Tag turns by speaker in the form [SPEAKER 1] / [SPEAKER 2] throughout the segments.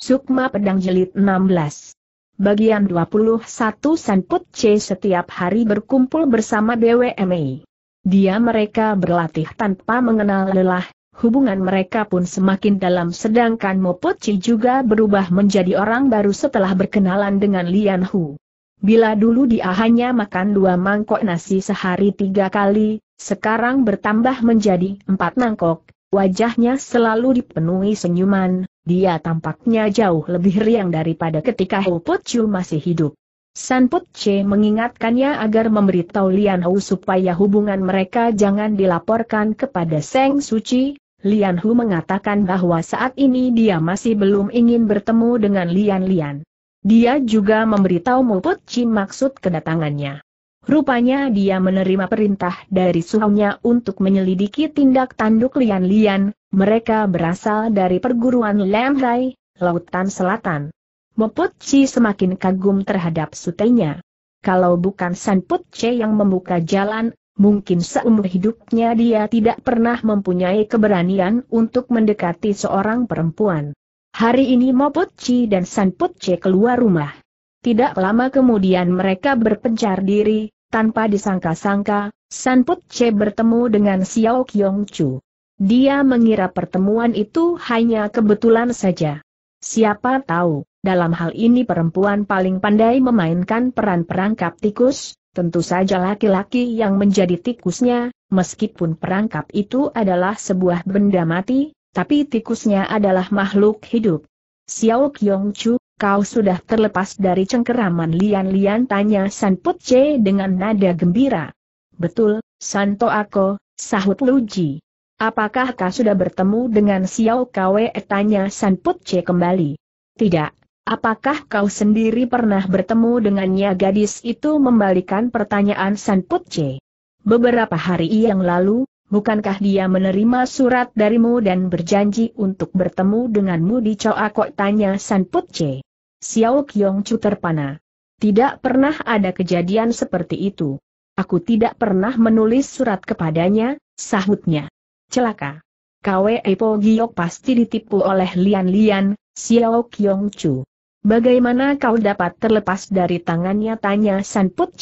[SPEAKER 1] Sukma Pedang Jelit 16. Bagian 21 Sanput C setiap hari berkumpul bersama BWMI. Dia mereka berlatih tanpa mengenal lelah, hubungan mereka pun semakin dalam sedangkan Moput C juga berubah menjadi orang baru setelah berkenalan dengan Lian Hu. Bila dulu dia hanya makan dua mangkok nasi sehari tiga kali, sekarang bertambah menjadi empat mangkok, wajahnya selalu dipenuhi senyuman, dia tampaknya jauh lebih riang daripada ketika Hou Put Chu masih hidup. San Put Che mengingatkannya agar memberitahu Lian Hu supaya hubungan mereka jangan dilaporkan kepada Seng Suci. Lian Hu mengatakan bahwa saat ini dia masih belum ingin bertemu dengan Lian Lian. Dia juga memberitahu Put Chi maksud kedatangannya. Rupanya dia menerima perintah dari suhunya untuk menyelidiki tindak tanduk Lian-Lian, mereka berasal dari perguruan Lamhai, Lautan Selatan. Moput Chi semakin kagum terhadap sutenya. Kalau bukan San Put Che yang membuka jalan, mungkin seumur hidupnya dia tidak pernah mempunyai keberanian untuk mendekati seorang perempuan. Hari ini Moput Chi dan San Put Che keluar rumah. Tidak lama kemudian mereka berpencar diri, tanpa disangka-sangka, San Put Che bertemu dengan Xiao Kyong Chu. Dia mengira pertemuan itu hanya kebetulan saja. Siapa tahu, dalam hal ini perempuan paling pandai memainkan peran perangkap tikus, tentu saja laki-laki yang menjadi tikusnya, meskipun perangkap itu adalah sebuah benda mati, tapi tikusnya adalah makhluk hidup. Xiao Qiong Chu, kau sudah terlepas dari cengkeraman lian-lian tanya San Put Che dengan nada gembira. Betul, Santo Ako, sahut Lu Luji. Apakah kau sudah bertemu dengan Xiao Kwe tanya San Put Che kembali? Tidak. Apakah kau sendiri pernah bertemu dengannya gadis itu membalikan pertanyaan San Put Che? Beberapa hari yang lalu, Bukankah dia menerima surat darimu dan berjanji untuk bertemu denganmu di Choa Kok tanya San Put Xiao Kiong Chu terpana. Tidak pernah ada kejadian seperti itu. Aku tidak pernah menulis surat kepadanya, sahutnya. Celaka. Kwe Po Giok pasti ditipu oleh Lian Lian, Xiao Kiong Chu. Bagaimana kau dapat terlepas dari tangannya tanya San Put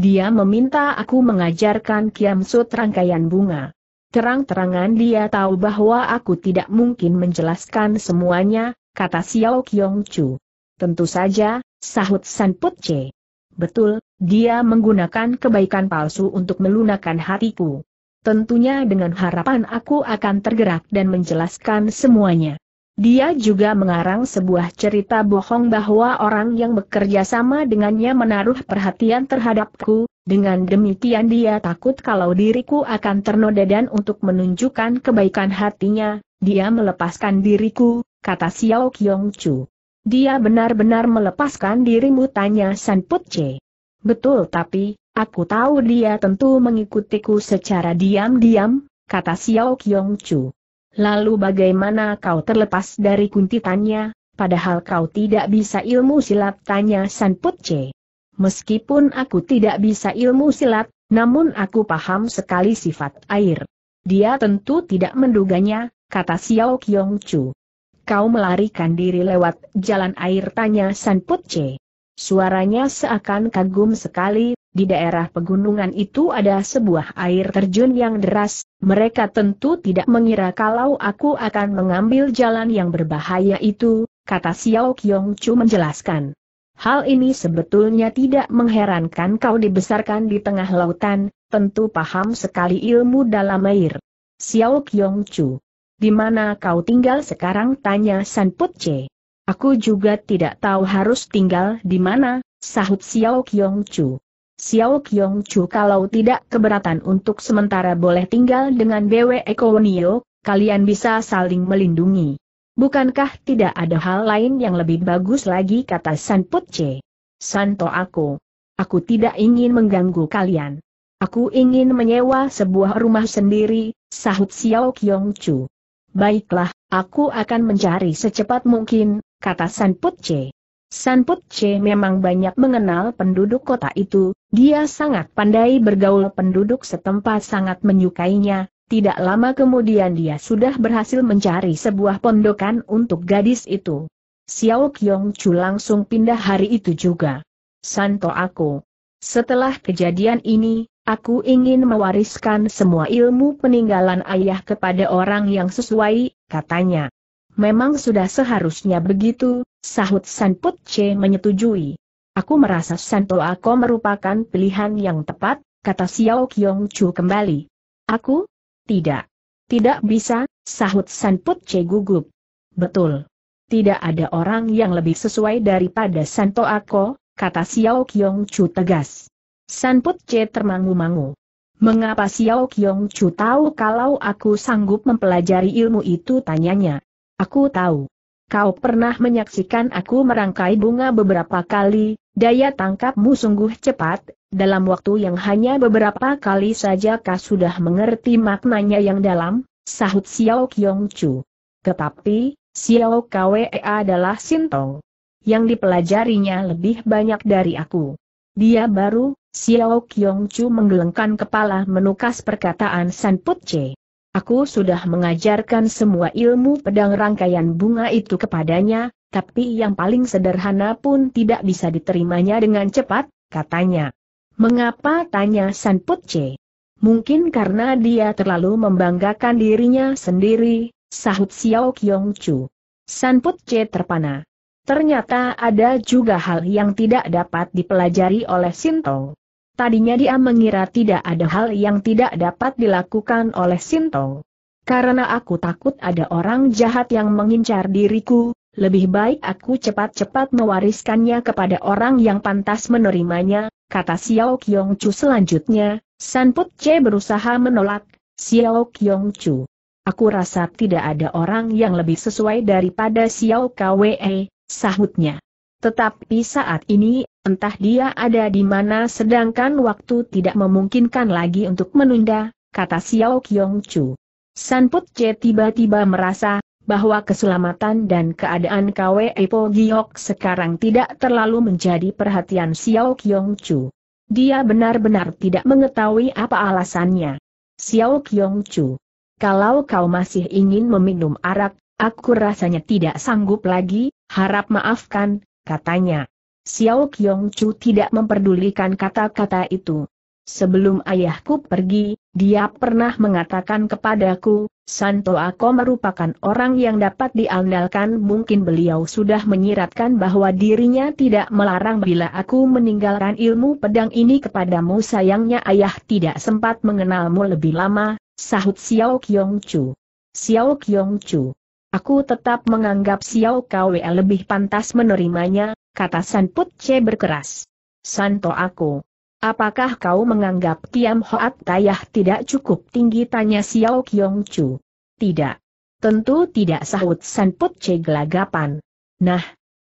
[SPEAKER 1] dia meminta aku mengajarkan Kiam Kiamsut rangkaian bunga. Terang-terangan dia tahu bahwa aku tidak mungkin menjelaskan semuanya, kata Xiao Qiongchu. Chu. Tentu saja, sahut San Put Che. Betul, dia menggunakan kebaikan palsu untuk melunakan hatiku. Tentunya dengan harapan aku akan tergerak dan menjelaskan semuanya. Dia juga mengarang sebuah cerita bohong bahwa orang yang bekerja sama dengannya menaruh perhatian terhadapku, dengan demikian dia takut kalau diriku akan ternoda dan untuk menunjukkan kebaikan hatinya, dia melepaskan diriku, kata Xiao Qiong Chu. Dia benar-benar melepaskan dirimu tanya San Put Che. Betul tapi, aku tahu dia tentu mengikutiku secara diam-diam, kata Xiao Qiong Chu. Lalu bagaimana kau terlepas dari kuntitannya, padahal kau tidak bisa ilmu silat tanya San Putce. Meskipun aku tidak bisa ilmu silat, namun aku paham sekali sifat air. Dia tentu tidak menduganya, kata Xiao Qiong Chu. Kau melarikan diri lewat jalan air tanya San Putce. Suaranya seakan kagum sekali, di daerah pegunungan itu ada sebuah air terjun yang deras, mereka tentu tidak mengira kalau aku akan mengambil jalan yang berbahaya itu, kata Xiao Qiong Chu menjelaskan. Hal ini sebetulnya tidak mengherankan kau dibesarkan di tengah lautan, tentu paham sekali ilmu dalam air. Xiao Qiong Chu. Di mana kau tinggal sekarang tanya San Put Che. Aku juga tidak tahu harus tinggal di mana, sahut Xiao Qiong Chu. Xiao Qiong Chu kalau tidak keberatan untuk sementara boleh tinggal dengan Bwe Eko Nio, kalian bisa saling melindungi. Bukankah tidak ada hal lain yang lebih bagus lagi kata San Che? Santo aku. Aku tidak ingin mengganggu kalian. Aku ingin menyewa sebuah rumah sendiri, sahut Xiao Qiong Chu. Baiklah, aku akan mencari secepat mungkin, kata San Che. San Che memang banyak mengenal penduduk kota itu, dia sangat pandai bergaul penduduk setempat sangat menyukainya, tidak lama kemudian dia sudah berhasil mencari sebuah pondokan untuk gadis itu. Xiao Kyong Chu langsung pindah hari itu juga. Santo aku. Setelah kejadian ini, aku ingin mewariskan semua ilmu peninggalan ayah kepada orang yang sesuai, katanya. Memang sudah seharusnya begitu, sahut San Put Che menyetujui. Aku merasa Santo Ako merupakan pilihan yang tepat, kata Xiao Kiong Chu kembali. Aku? Tidak. Tidak bisa, sahut Sanput C gugup. Betul. Tidak ada orang yang lebih sesuai daripada Santo Ako, kata Xiao Kiong Chu tegas. Sanput Che termangu-mangu. Mengapa Xiao Kiong Chu tahu kalau aku sanggup mempelajari ilmu itu tanyanya? Aku tahu. Kau pernah menyaksikan aku merangkai bunga beberapa kali, daya tangkapmu sungguh cepat, dalam waktu yang hanya beberapa kali saja kau sudah mengerti maknanya yang dalam, sahut Xiao Qiong Chu. Tetapi, Xiao Kwee adalah Sintong. Yang dipelajarinya lebih banyak dari aku. Dia baru, Xiao Qiong Chu menggelengkan kepala menukas perkataan San Put Che. Aku sudah mengajarkan semua ilmu pedang rangkaian bunga itu kepadanya, tapi yang paling sederhana pun tidak bisa diterimanya dengan cepat, katanya. Mengapa tanya San Putce? Mungkin karena dia terlalu membanggakan dirinya sendiri, sahut Xiao Kyong Chu. San Putce terpana. Ternyata ada juga hal yang tidak dapat dipelajari oleh Sintong. Tadinya dia mengira tidak ada hal yang tidak dapat dilakukan oleh Sinto. Karena aku takut ada orang jahat yang mengincar diriku, lebih baik aku cepat-cepat mewariskannya kepada orang yang pantas menerimanya, kata Xiao Qiong Chu selanjutnya, Sanput Che berusaha menolak, Xiao Qiong Chu. Aku rasa tidak ada orang yang lebih sesuai daripada Xiao Kwe, sahutnya. Tetapi saat ini entah dia ada di mana sedangkan waktu tidak memungkinkan lagi untuk menunda, kata Xiao Qiong Chu. San Put Che tiba-tiba merasa, bahwa keselamatan dan keadaan KWE Po Giok sekarang tidak terlalu menjadi perhatian Xiao Qiong Chu. Dia benar-benar tidak mengetahui apa alasannya. Xiao Qiong Chu, kalau kau masih ingin meminum arak, aku rasanya tidak sanggup lagi, harap maafkan, katanya. Xiao Qiong Chu tidak memperdulikan kata-kata itu. Sebelum ayahku pergi, dia pernah mengatakan kepadaku, Santo Ako merupakan orang yang dapat diandalkan mungkin beliau sudah menyiratkan bahwa dirinya tidak melarang bila aku meninggalkan ilmu pedang ini kepadamu sayangnya ayah tidak sempat mengenalmu lebih lama, sahut Xiao Qiong Chu. Xiao Qiong Chu. Aku tetap menganggap Xiao Kwe lebih pantas menerimanya, kata San Put Che berkeras. Santo aku. Apakah kau menganggap Kiam Hoat Tayah tidak cukup tinggi tanya Xiao Kiong Chu? Tidak. Tentu tidak sahut San Put Che gelagapan. Nah,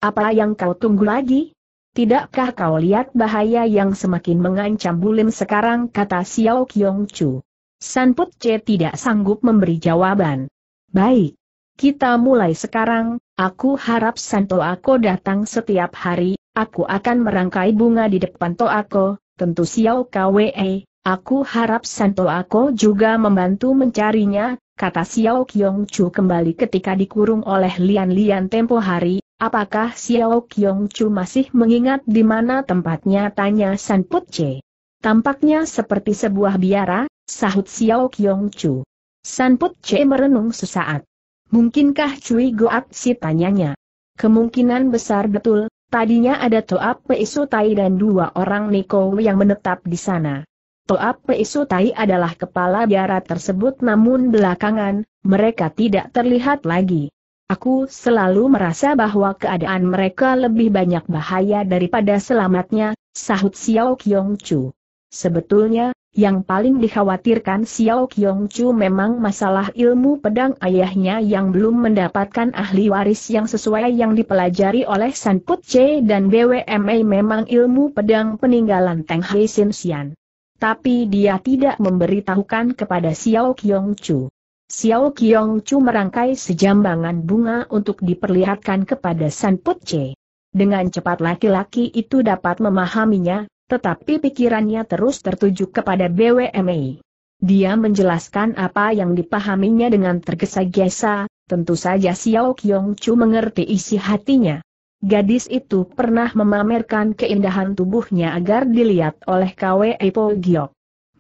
[SPEAKER 1] apa yang kau tunggu lagi? Tidakkah kau lihat bahaya yang semakin mengancam Bulim sekarang kata Xiao Kiong Chu? San Put Che tidak sanggup memberi jawaban. Baik. Kita mulai sekarang, Aku harap Santo Ako datang setiap hari, aku akan merangkai bunga di depan To Ako. tentu Xiao Kwe, aku harap Santo Ako juga membantu mencarinya, kata Xiao Kyong Chu kembali ketika dikurung oleh Lian-Lian tempo hari, apakah Xiao Kyong Chu masih mengingat di mana tempatnya tanya San Put Che. Tampaknya seperti sebuah biara, sahut Xiao Kyong Chu. San Put Che merenung sesaat. Mungkinkah Cui Goat si tanyanya? Kemungkinan besar betul, tadinya ada Toap Tai dan dua orang Niko yang menetap di sana. Toap Tai adalah kepala biara tersebut namun belakangan, mereka tidak terlihat lagi. Aku selalu merasa bahwa keadaan mereka lebih banyak bahaya daripada selamatnya, sahut Xiao Kyong Chu. Sebetulnya, yang paling dikhawatirkan Xiao Qiong Chu memang masalah ilmu pedang ayahnya yang belum mendapatkan ahli waris yang sesuai yang dipelajari oleh San Put Che dan BWMA memang ilmu pedang peninggalan Teng Hai Sin Xian. Tapi dia tidak memberitahukan kepada Xiao Qiong Chu. Xiao Qiong Chu merangkai sejambangan bunga untuk diperlihatkan kepada San Put Che. Dengan cepat laki-laki itu dapat memahaminya, tetapi pikirannya terus tertuju kepada BWMI. Dia menjelaskan apa yang dipahaminya dengan tergesa-gesa, tentu saja Xiao Qiong Chu mengerti isi hatinya. Gadis itu pernah memamerkan keindahan tubuhnya agar dilihat oleh KWI Po Giok.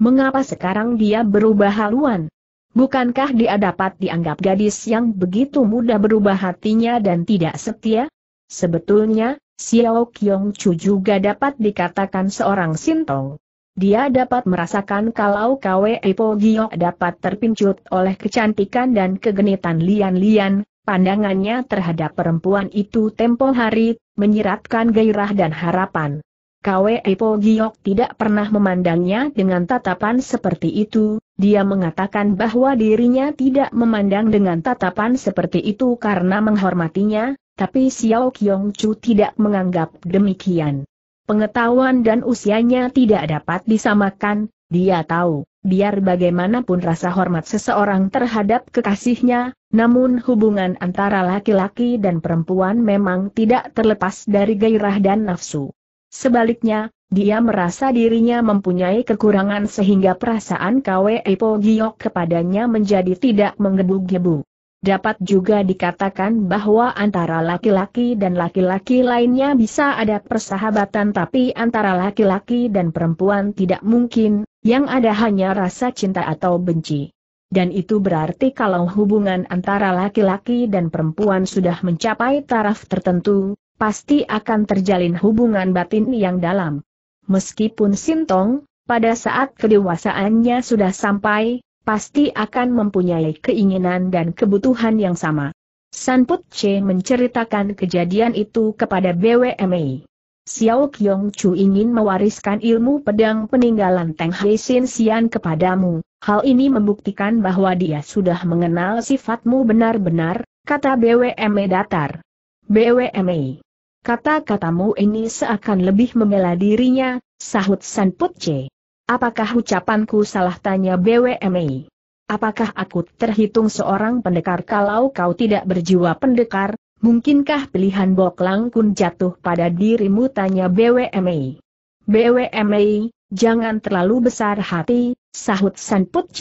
[SPEAKER 1] Mengapa sekarang dia berubah haluan? Bukankah dia dapat dianggap gadis yang begitu mudah berubah hatinya dan tidak setia? Sebetulnya, Xiao Qiong Chu juga dapat dikatakan seorang sintong. Dia dapat merasakan kalau Kwe Po Gio dapat terpincut oleh kecantikan dan kegenitan Lian-Lian, pandangannya terhadap perempuan itu tempo hari, menyiratkan gairah dan harapan. Kwe Po Giok tidak pernah memandangnya dengan tatapan seperti itu, dia mengatakan bahwa dirinya tidak memandang dengan tatapan seperti itu karena menghormatinya, tapi Xiao Qiong Chu tidak menganggap demikian. Pengetahuan dan usianya tidak dapat disamakan, dia tahu, biar bagaimanapun rasa hormat seseorang terhadap kekasihnya, namun hubungan antara laki-laki dan perempuan memang tidak terlepas dari gairah dan nafsu. Sebaliknya, dia merasa dirinya mempunyai kekurangan sehingga perasaan Kwe Po Giok kepadanya menjadi tidak menggebu-gebu. Dapat juga dikatakan bahwa antara laki-laki dan laki-laki lainnya bisa ada persahabatan tapi antara laki-laki dan perempuan tidak mungkin, yang ada hanya rasa cinta atau benci. Dan itu berarti kalau hubungan antara laki-laki dan perempuan sudah mencapai taraf tertentu, pasti akan terjalin hubungan batin yang dalam. Meskipun Sintong, pada saat kedewasaannya sudah sampai, pasti akan mempunyai keinginan dan kebutuhan yang sama. Sanput Che menceritakan kejadian itu kepada BWMI. Xiao Qiong Chu ingin mewariskan ilmu pedang peninggalan Teng Hai Sin Xian kepadamu. Hal ini membuktikan bahwa dia sudah mengenal sifatmu benar-benar, kata BWMI datar. BWMI. Kata-katamu ini seakan lebih membela dirinya, sahut Sanput Che. Apakah ucapanku salah tanya BWMI? Apakah aku terhitung seorang pendekar kalau kau tidak berjiwa pendekar? Mungkinkah pilihan Boklang kun jatuh pada dirimu tanya BWMI? BWMI, jangan terlalu besar hati, sahut Sanput C.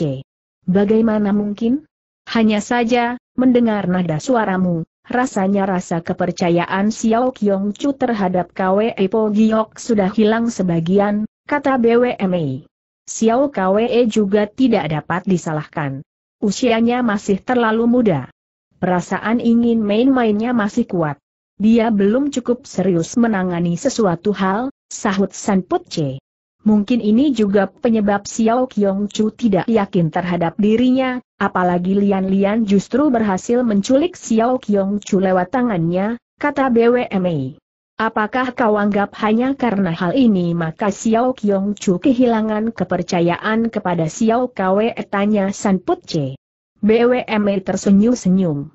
[SPEAKER 1] Bagaimana mungkin? Hanya saja, mendengar nada suaramu, rasanya rasa kepercayaan Xiao Kyong Chu terhadap KWE Epo Giok sudah hilang sebagian, kata BWMI. Xiao KWE juga tidak dapat disalahkan. Usianya masih terlalu muda. Perasaan ingin main-mainnya masih kuat. Dia belum cukup serius menangani sesuatu hal, sahut San Put Mungkin ini juga penyebab Xiao Qiong Chu tidak yakin terhadap dirinya, apalagi Lian Lian justru berhasil menculik Xiao Qiong Chu lewat tangannya, kata BWMI. Apakah kau anggap hanya karena hal ini maka Xiao Qiong Chu kehilangan kepercayaan kepada Xiao Kwe tanya San Put Che? BWME tersenyum-senyum.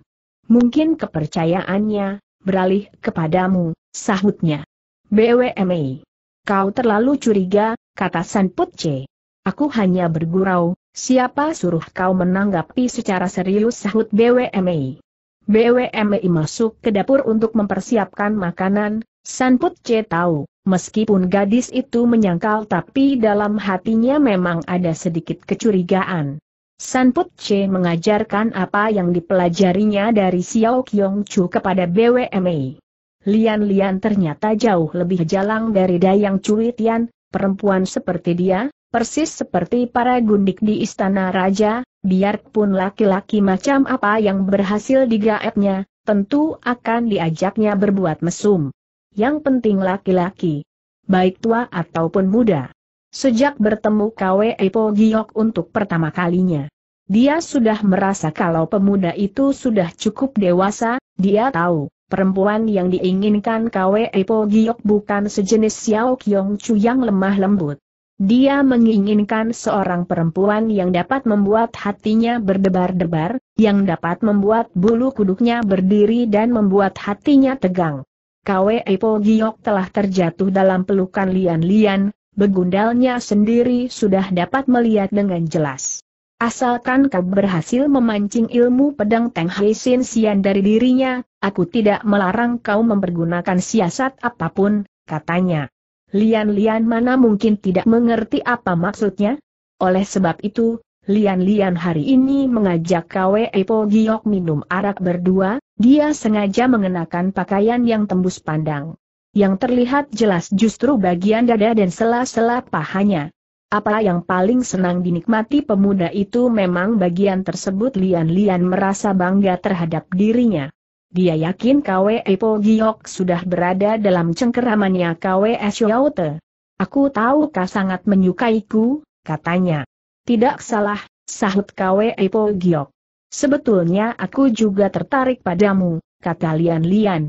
[SPEAKER 1] Mungkin kepercayaannya, beralih kepadamu, sahutnya. BWME. Kau terlalu curiga, kata San Put Che. Aku hanya bergurau, siapa suruh kau menanggapi secara serius sahut BWME. BWMI masuk ke dapur untuk mempersiapkan makanan, Sanput C tahu, meskipun gadis itu menyangkal tapi dalam hatinya memang ada sedikit kecurigaan. Sanput C mengajarkan apa yang dipelajarinya dari Xiao Kyong Chu kepada BWMA. Lian-lian ternyata jauh lebih jalang dari Dayang Cui Tian, perempuan seperti dia, persis seperti para gundik di istana raja, biarpun laki-laki macam apa yang berhasil digaetnya, tentu akan diajaknya berbuat mesum yang penting laki-laki. Baik tua ataupun muda. Sejak bertemu Kwe Po Giok untuk pertama kalinya. Dia sudah merasa kalau pemuda itu sudah cukup dewasa, dia tahu, perempuan yang diinginkan Kwe Po Giok bukan sejenis Xiao Kyong Chu yang lemah lembut. Dia menginginkan seorang perempuan yang dapat membuat hatinya berdebar-debar, yang dapat membuat bulu kuduknya berdiri dan membuat hatinya tegang. Kwe Po Giok telah terjatuh dalam pelukan lian-lian, begundalnya sendiri sudah dapat melihat dengan jelas. Asalkan kau berhasil memancing ilmu pedang Teng Hai Sian dari dirinya, aku tidak melarang kau mempergunakan siasat apapun, katanya. Lian-lian mana mungkin tidak mengerti apa maksudnya? Oleh sebab itu, Lian-lian hari ini mengajak Kwe Epo Giok minum arak berdua, dia sengaja mengenakan pakaian yang tembus pandang. Yang terlihat jelas justru bagian dada dan sela-sela pahanya. Apa yang paling senang dinikmati pemuda itu memang bagian tersebut Lian-lian merasa bangga terhadap dirinya. Dia yakin Kwe Epo Giok sudah berada dalam cengkeramannya Kwe Esyote. Aku tahu kau sangat menyukaiku, katanya. Tidak salah, sahut Kwe Po Giok. Sebetulnya aku juga tertarik padamu, kata Lian Lian.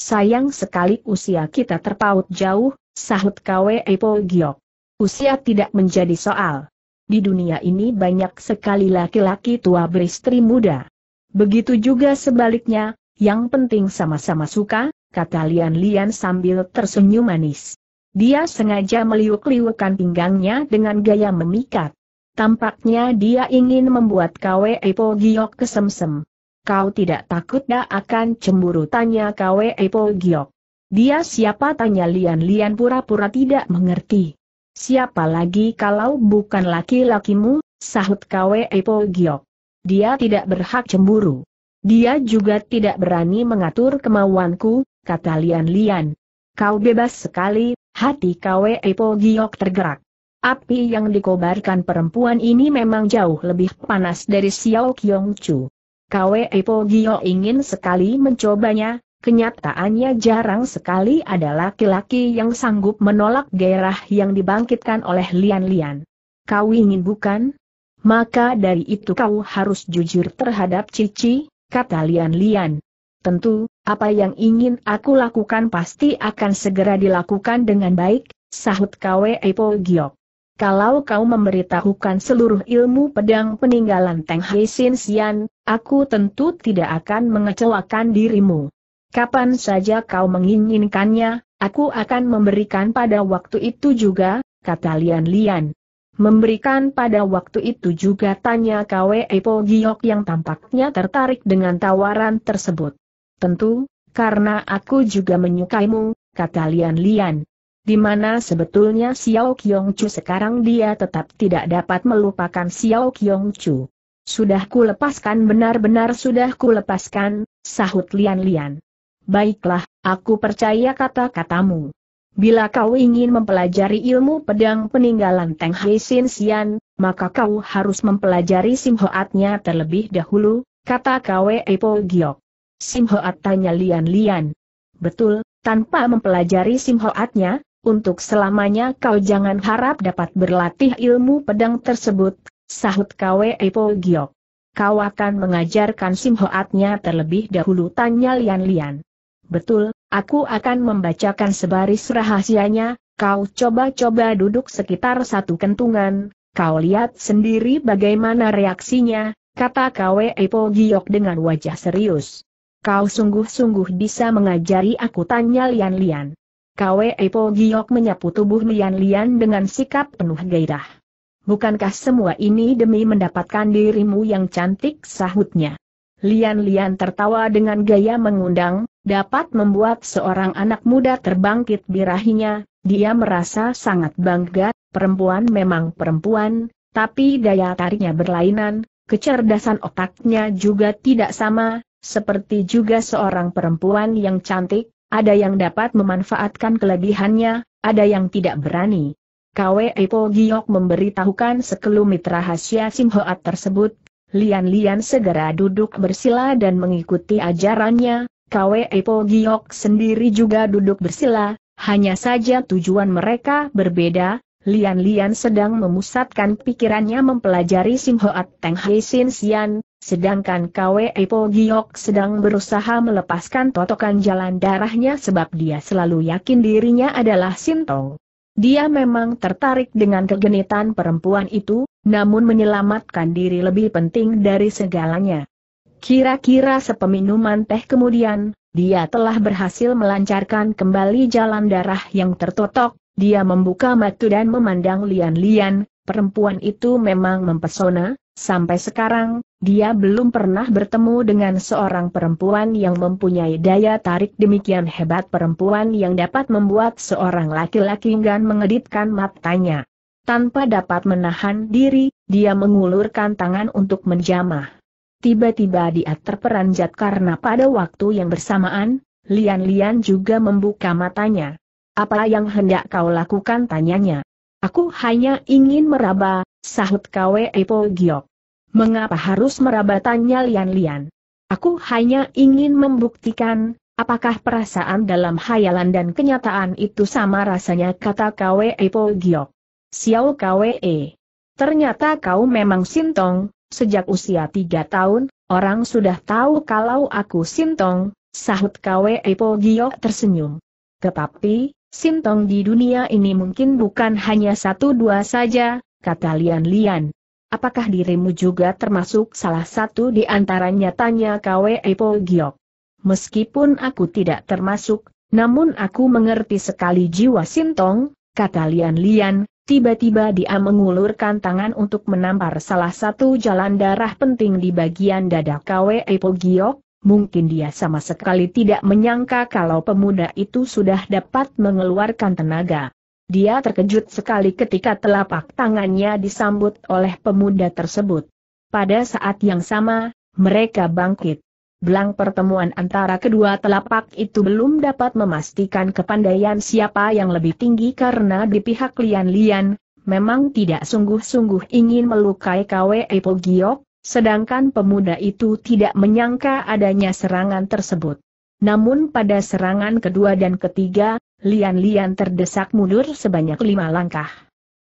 [SPEAKER 1] Sayang sekali usia kita terpaut jauh, sahut Kwe Po Giok. Usia tidak menjadi soal. Di dunia ini banyak sekali laki-laki tua beristri muda. Begitu juga sebaliknya, yang penting sama-sama suka, kata Lian Lian sambil tersenyum manis. Dia sengaja meliuk-liukan pinggangnya dengan gaya memikat. Tampaknya dia ingin membuat Kwe Po Giok kesemsem. Kau tidak takut dah akan cemburu tanya Kwe Po Giok. Dia siapa tanya Lian-Lian pura-pura tidak mengerti. Siapa lagi kalau bukan laki-lakimu, sahut Kwe Po Giok. Dia tidak berhak cemburu. Dia juga tidak berani mengatur kemauanku, kata Lian-Lian. Kau bebas sekali, hati Kwe Po Giok tergerak. Api yang dikobarkan perempuan ini memang jauh lebih panas dari Xiao Qiong Chu. Kwe Po Gio ingin sekali mencobanya, kenyataannya jarang sekali ada laki-laki yang sanggup menolak gairah yang dibangkitkan oleh Lian-Lian. Kau ingin bukan? Maka dari itu kau harus jujur terhadap Cici, kata Lian-Lian. Tentu, apa yang ingin aku lakukan pasti akan segera dilakukan dengan baik, sahut Kwe Epo Giok kalau kau memberitahukan seluruh ilmu pedang peninggalan Teng Hei Sin Xian, aku tentu tidak akan mengecewakan dirimu. Kapan saja kau menginginkannya, aku akan memberikan pada waktu itu juga, kata Lian Lian. Memberikan pada waktu itu juga tanya Kwe Epo Giok yang tampaknya tertarik dengan tawaran tersebut. Tentu, karena aku juga menyukaimu, kata Lian Lian di mana sebetulnya Xiao Qiong Chu sekarang dia tetap tidak dapat melupakan Xiao Qiong Chu. Sudah ku lepaskan benar-benar sudah ku lepaskan, sahut Lian-Lian. Baiklah, aku percaya kata-katamu. Bila kau ingin mempelajari ilmu pedang peninggalan Teng Hai Sin Sian, maka kau harus mempelajari Sim Hoatnya terlebih dahulu, kata Kwe Epo Giok. Hoat tanya Lian-Lian. Betul, tanpa mempelajari Sim Hoatnya untuk selamanya kau jangan harap dapat berlatih ilmu pedang tersebut, sahut Kwe Epo Giok. Kau akan mengajarkan simhoatnya terlebih dahulu tanya Lian-Lian. Betul, aku akan membacakan sebaris rahasianya, kau coba-coba duduk sekitar satu kentungan, kau lihat sendiri bagaimana reaksinya, kata Kwe Epo Giok dengan wajah serius. Kau sungguh-sungguh bisa mengajari aku tanya Lian-Lian. Kwe Po Giok menyapu tubuh Lian Lian dengan sikap penuh gairah. Bukankah semua ini demi mendapatkan dirimu yang cantik sahutnya? Lian-lian tertawa dengan gaya mengundang, dapat membuat seorang anak muda terbangkit birahinya, dia merasa sangat bangga, perempuan memang perempuan, tapi daya tariknya berlainan, kecerdasan otaknya juga tidak sama, seperti juga seorang perempuan yang cantik, ada yang dapat memanfaatkan kelebihannya, ada yang tidak berani. Kwe Epo Giok memberitahukan sekelumit rahasia Simhoat tersebut, Lian-Lian segera duduk bersila dan mengikuti ajarannya, Kwe Epo Giok sendiri juga duduk bersila, hanya saja tujuan mereka berbeda, Lian-Lian sedang memusatkan pikirannya mempelajari Simhoat Teng Hei Sin Sian, Sedangkan Kwe Po Giok sedang berusaha melepaskan totokan jalan darahnya sebab dia selalu yakin dirinya adalah Sintong. Dia memang tertarik dengan kegenitan perempuan itu, namun menyelamatkan diri lebih penting dari segalanya. Kira-kira sepeminuman teh kemudian, dia telah berhasil melancarkan kembali jalan darah yang tertotok, dia membuka mata dan memandang Lian-Lian, perempuan itu memang mempesona, sampai sekarang, dia belum pernah bertemu dengan seorang perempuan yang mempunyai daya tarik demikian hebat perempuan yang dapat membuat seorang laki-laki enggan mengeditkan mengedipkan matanya. Tanpa dapat menahan diri, dia mengulurkan tangan untuk menjamah. Tiba-tiba dia terperanjat karena pada waktu yang bersamaan, Lian-Lian juga membuka matanya. Apa yang hendak kau lakukan tanyanya. Aku hanya ingin meraba, sahut Kwe Epo Giok. Mengapa harus meraba tanya Lian-Lian? Aku hanya ingin membuktikan, apakah perasaan dalam hayalan dan kenyataan itu sama rasanya kata Kwe Epo Giok. Xiao Kwe. E. Ternyata kau memang sintong, sejak usia tiga tahun, orang sudah tahu kalau aku sintong, sahut Kwe Epo Giok tersenyum. Tetapi, Sintong di dunia ini mungkin bukan hanya satu dua saja, kata Lian Lian. Apakah dirimu juga termasuk salah satu di antaranya tanya Kwe Po Giok? Meskipun aku tidak termasuk, namun aku mengerti sekali jiwa Sintong, kata Lian Lian, tiba-tiba dia mengulurkan tangan untuk menampar salah satu jalan darah penting di bagian dada Kwe Po Giok, mungkin dia sama sekali tidak menyangka kalau pemuda itu sudah dapat mengeluarkan tenaga. Dia terkejut sekali ketika telapak tangannya disambut oleh pemuda tersebut. Pada saat yang sama, mereka bangkit. Belang pertemuan antara kedua telapak itu belum dapat memastikan kepandaian siapa yang lebih tinggi karena di pihak Lian Lian, memang tidak sungguh-sungguh ingin melukai Kwe Pogiok, sedangkan pemuda itu tidak menyangka adanya serangan tersebut. Namun pada serangan kedua dan ketiga, Lian-Lian terdesak mundur sebanyak lima langkah.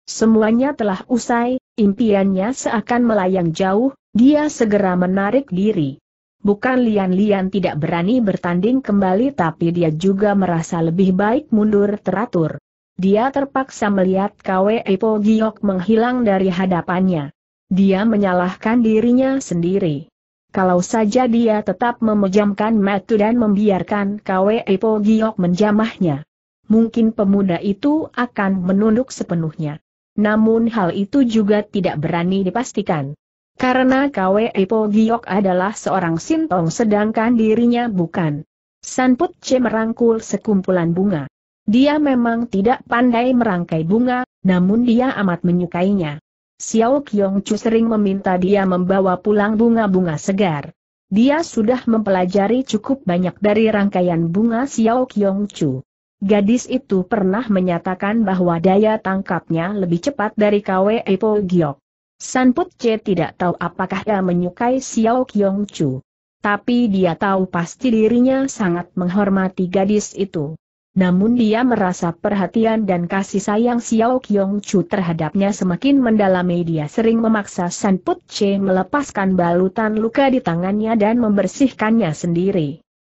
[SPEAKER 1] Semuanya telah usai, impiannya seakan melayang jauh, dia segera menarik diri. Bukan Lian-Lian tidak berani bertanding kembali tapi dia juga merasa lebih baik mundur teratur. Dia terpaksa melihat Kwe Epo Giok menghilang dari hadapannya. Dia menyalahkan dirinya sendiri. Kalau saja dia tetap memejamkan mata dan membiarkan Kwe Po Giok menjamahnya. Mungkin pemuda itu akan menunduk sepenuhnya. Namun hal itu juga tidak berani dipastikan. Karena Kwe Po Giok adalah seorang sintong sedangkan dirinya bukan. Sanput C merangkul sekumpulan bunga. Dia memang tidak pandai merangkai bunga, namun dia amat menyukainya. Xiao Qiong Chu sering meminta dia membawa pulang bunga-bunga segar. Dia sudah mempelajari cukup banyak dari rangkaian bunga Xiao Qiong Chu. Gadis itu pernah menyatakan bahwa daya tangkapnya lebih cepat dari KW Epo Giok. Sanput Che tidak tahu apakah dia menyukai Xiao Qiong Chu. Tapi dia tahu pasti dirinya sangat menghormati gadis itu namun dia merasa perhatian dan kasih sayang Xiao Qiong Chu terhadapnya semakin mendalam. dia sering memaksa San Put Che melepaskan balutan luka di tangannya dan membersihkannya sendiri.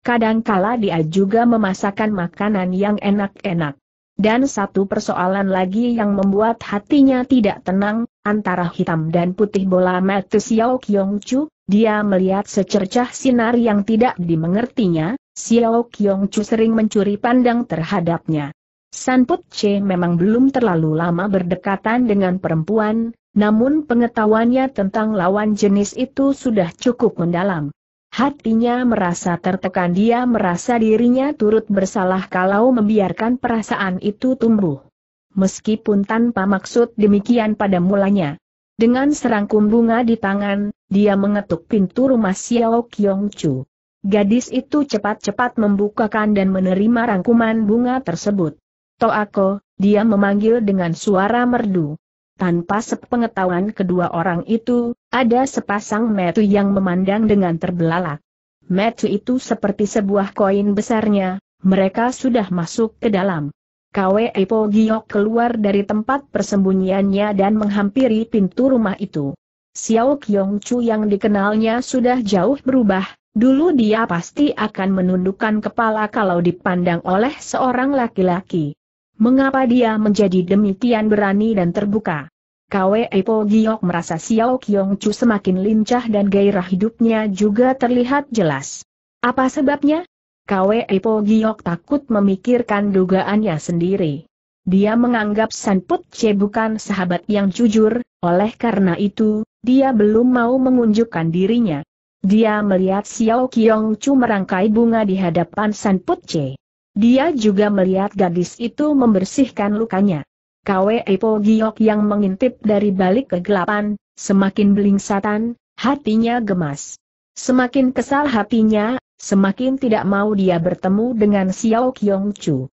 [SPEAKER 1] Kadangkala dia juga memasakkan makanan yang enak-enak. Dan satu persoalan lagi yang membuat hatinya tidak tenang, antara hitam dan putih bola mata Xiao Qiong Chu, dia melihat secercah sinar yang tidak dimengertinya, Xiao Qiong Chu sering mencuri pandang terhadapnya. San Put Che memang belum terlalu lama berdekatan dengan perempuan, namun pengetahuannya tentang lawan jenis itu sudah cukup mendalam. Hatinya merasa tertekan dia merasa dirinya turut bersalah kalau membiarkan perasaan itu tumbuh. Meskipun tanpa maksud demikian pada mulanya. Dengan serangkum bunga di tangan, dia mengetuk pintu rumah Xiao Qiong Chu. Gadis itu cepat-cepat membukakan dan menerima rangkuman bunga tersebut. Toako, dia memanggil dengan suara merdu. Tanpa sepengetahuan kedua orang itu, ada sepasang metu yang memandang dengan terbelalak. Metu itu seperti sebuah koin besarnya, mereka sudah masuk ke dalam. Kwe Epo Giok keluar dari tempat persembunyiannya dan menghampiri pintu rumah itu. Xiao Kyong Chu yang dikenalnya sudah jauh berubah, Dulu dia pasti akan menundukkan kepala kalau dipandang oleh seorang laki-laki. Mengapa dia menjadi demikian berani dan terbuka? Kwe Po Giok merasa Xiao Kiong Chu semakin lincah dan gairah hidupnya juga terlihat jelas. Apa sebabnya? Kwe Po Giok takut memikirkan dugaannya sendiri. Dia menganggap Sanput Che bukan sahabat yang jujur, oleh karena itu, dia belum mau mengunjukkan dirinya. Dia melihat Xiao Qiong Chu merangkai bunga di hadapan San Put Che. Dia juga melihat gadis itu membersihkan lukanya. Kwe Epo Giok yang mengintip dari balik kegelapan, semakin belingsatan, hatinya gemas. Semakin kesal hatinya, semakin tidak mau dia bertemu dengan Xiao Qiong Chu.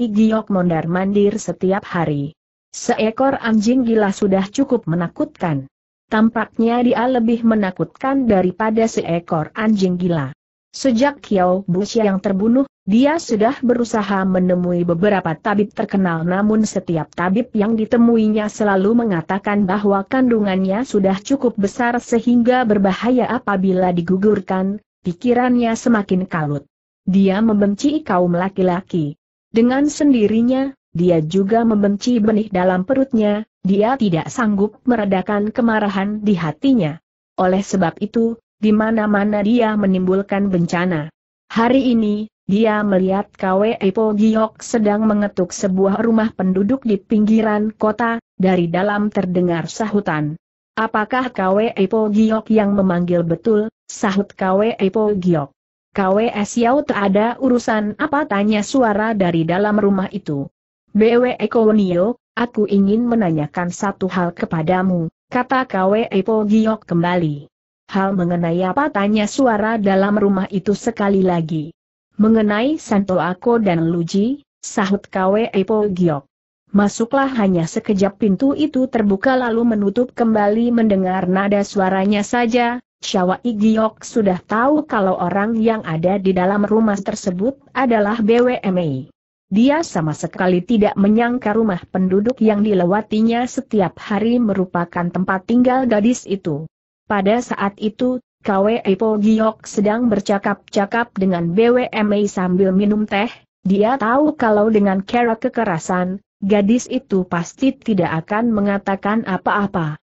[SPEAKER 1] I Giok mondar-mandir setiap hari. Seekor anjing gila sudah cukup menakutkan. Tampaknya dia lebih menakutkan daripada seekor anjing gila. Sejak Kiao Busi yang terbunuh, dia sudah berusaha menemui beberapa tabib terkenal namun setiap tabib yang ditemuinya selalu mengatakan bahwa kandungannya sudah cukup besar sehingga berbahaya apabila digugurkan, pikirannya semakin kalut. Dia membenci kaum laki-laki. Dengan sendirinya, dia juga membenci benih dalam perutnya, dia tidak sanggup meredakan kemarahan di hatinya. Oleh sebab itu, di mana-mana dia menimbulkan bencana. Hari ini, dia melihat Kwe Epo Giok sedang mengetuk sebuah rumah penduduk di pinggiran kota, dari dalam terdengar sahutan. Apakah Kwe Epo Giok yang memanggil betul, sahut Kwe Epo Giok. Kwe Siau, tak ada urusan apa tanya suara dari dalam rumah itu. Bwe Eko Nio, Aku ingin menanyakan satu hal kepadamu, kata Kwe Po Giok kembali. Hal mengenai apa tanya suara dalam rumah itu sekali lagi. Mengenai Santo Ako dan Luji, sahut Kwe Po Giok. Masuklah hanya sekejap pintu itu terbuka lalu menutup kembali mendengar nada suaranya saja, Syawai Giok sudah tahu kalau orang yang ada di dalam rumah tersebut adalah BWMI. Dia sama sekali tidak menyangka rumah penduduk yang dilewatinya setiap hari merupakan tempat tinggal gadis itu. Pada saat itu, KW Epo Giok sedang bercakap-cakap dengan BWMA sambil minum teh, dia tahu kalau dengan cara kekerasan, gadis itu pasti tidak akan mengatakan apa-apa.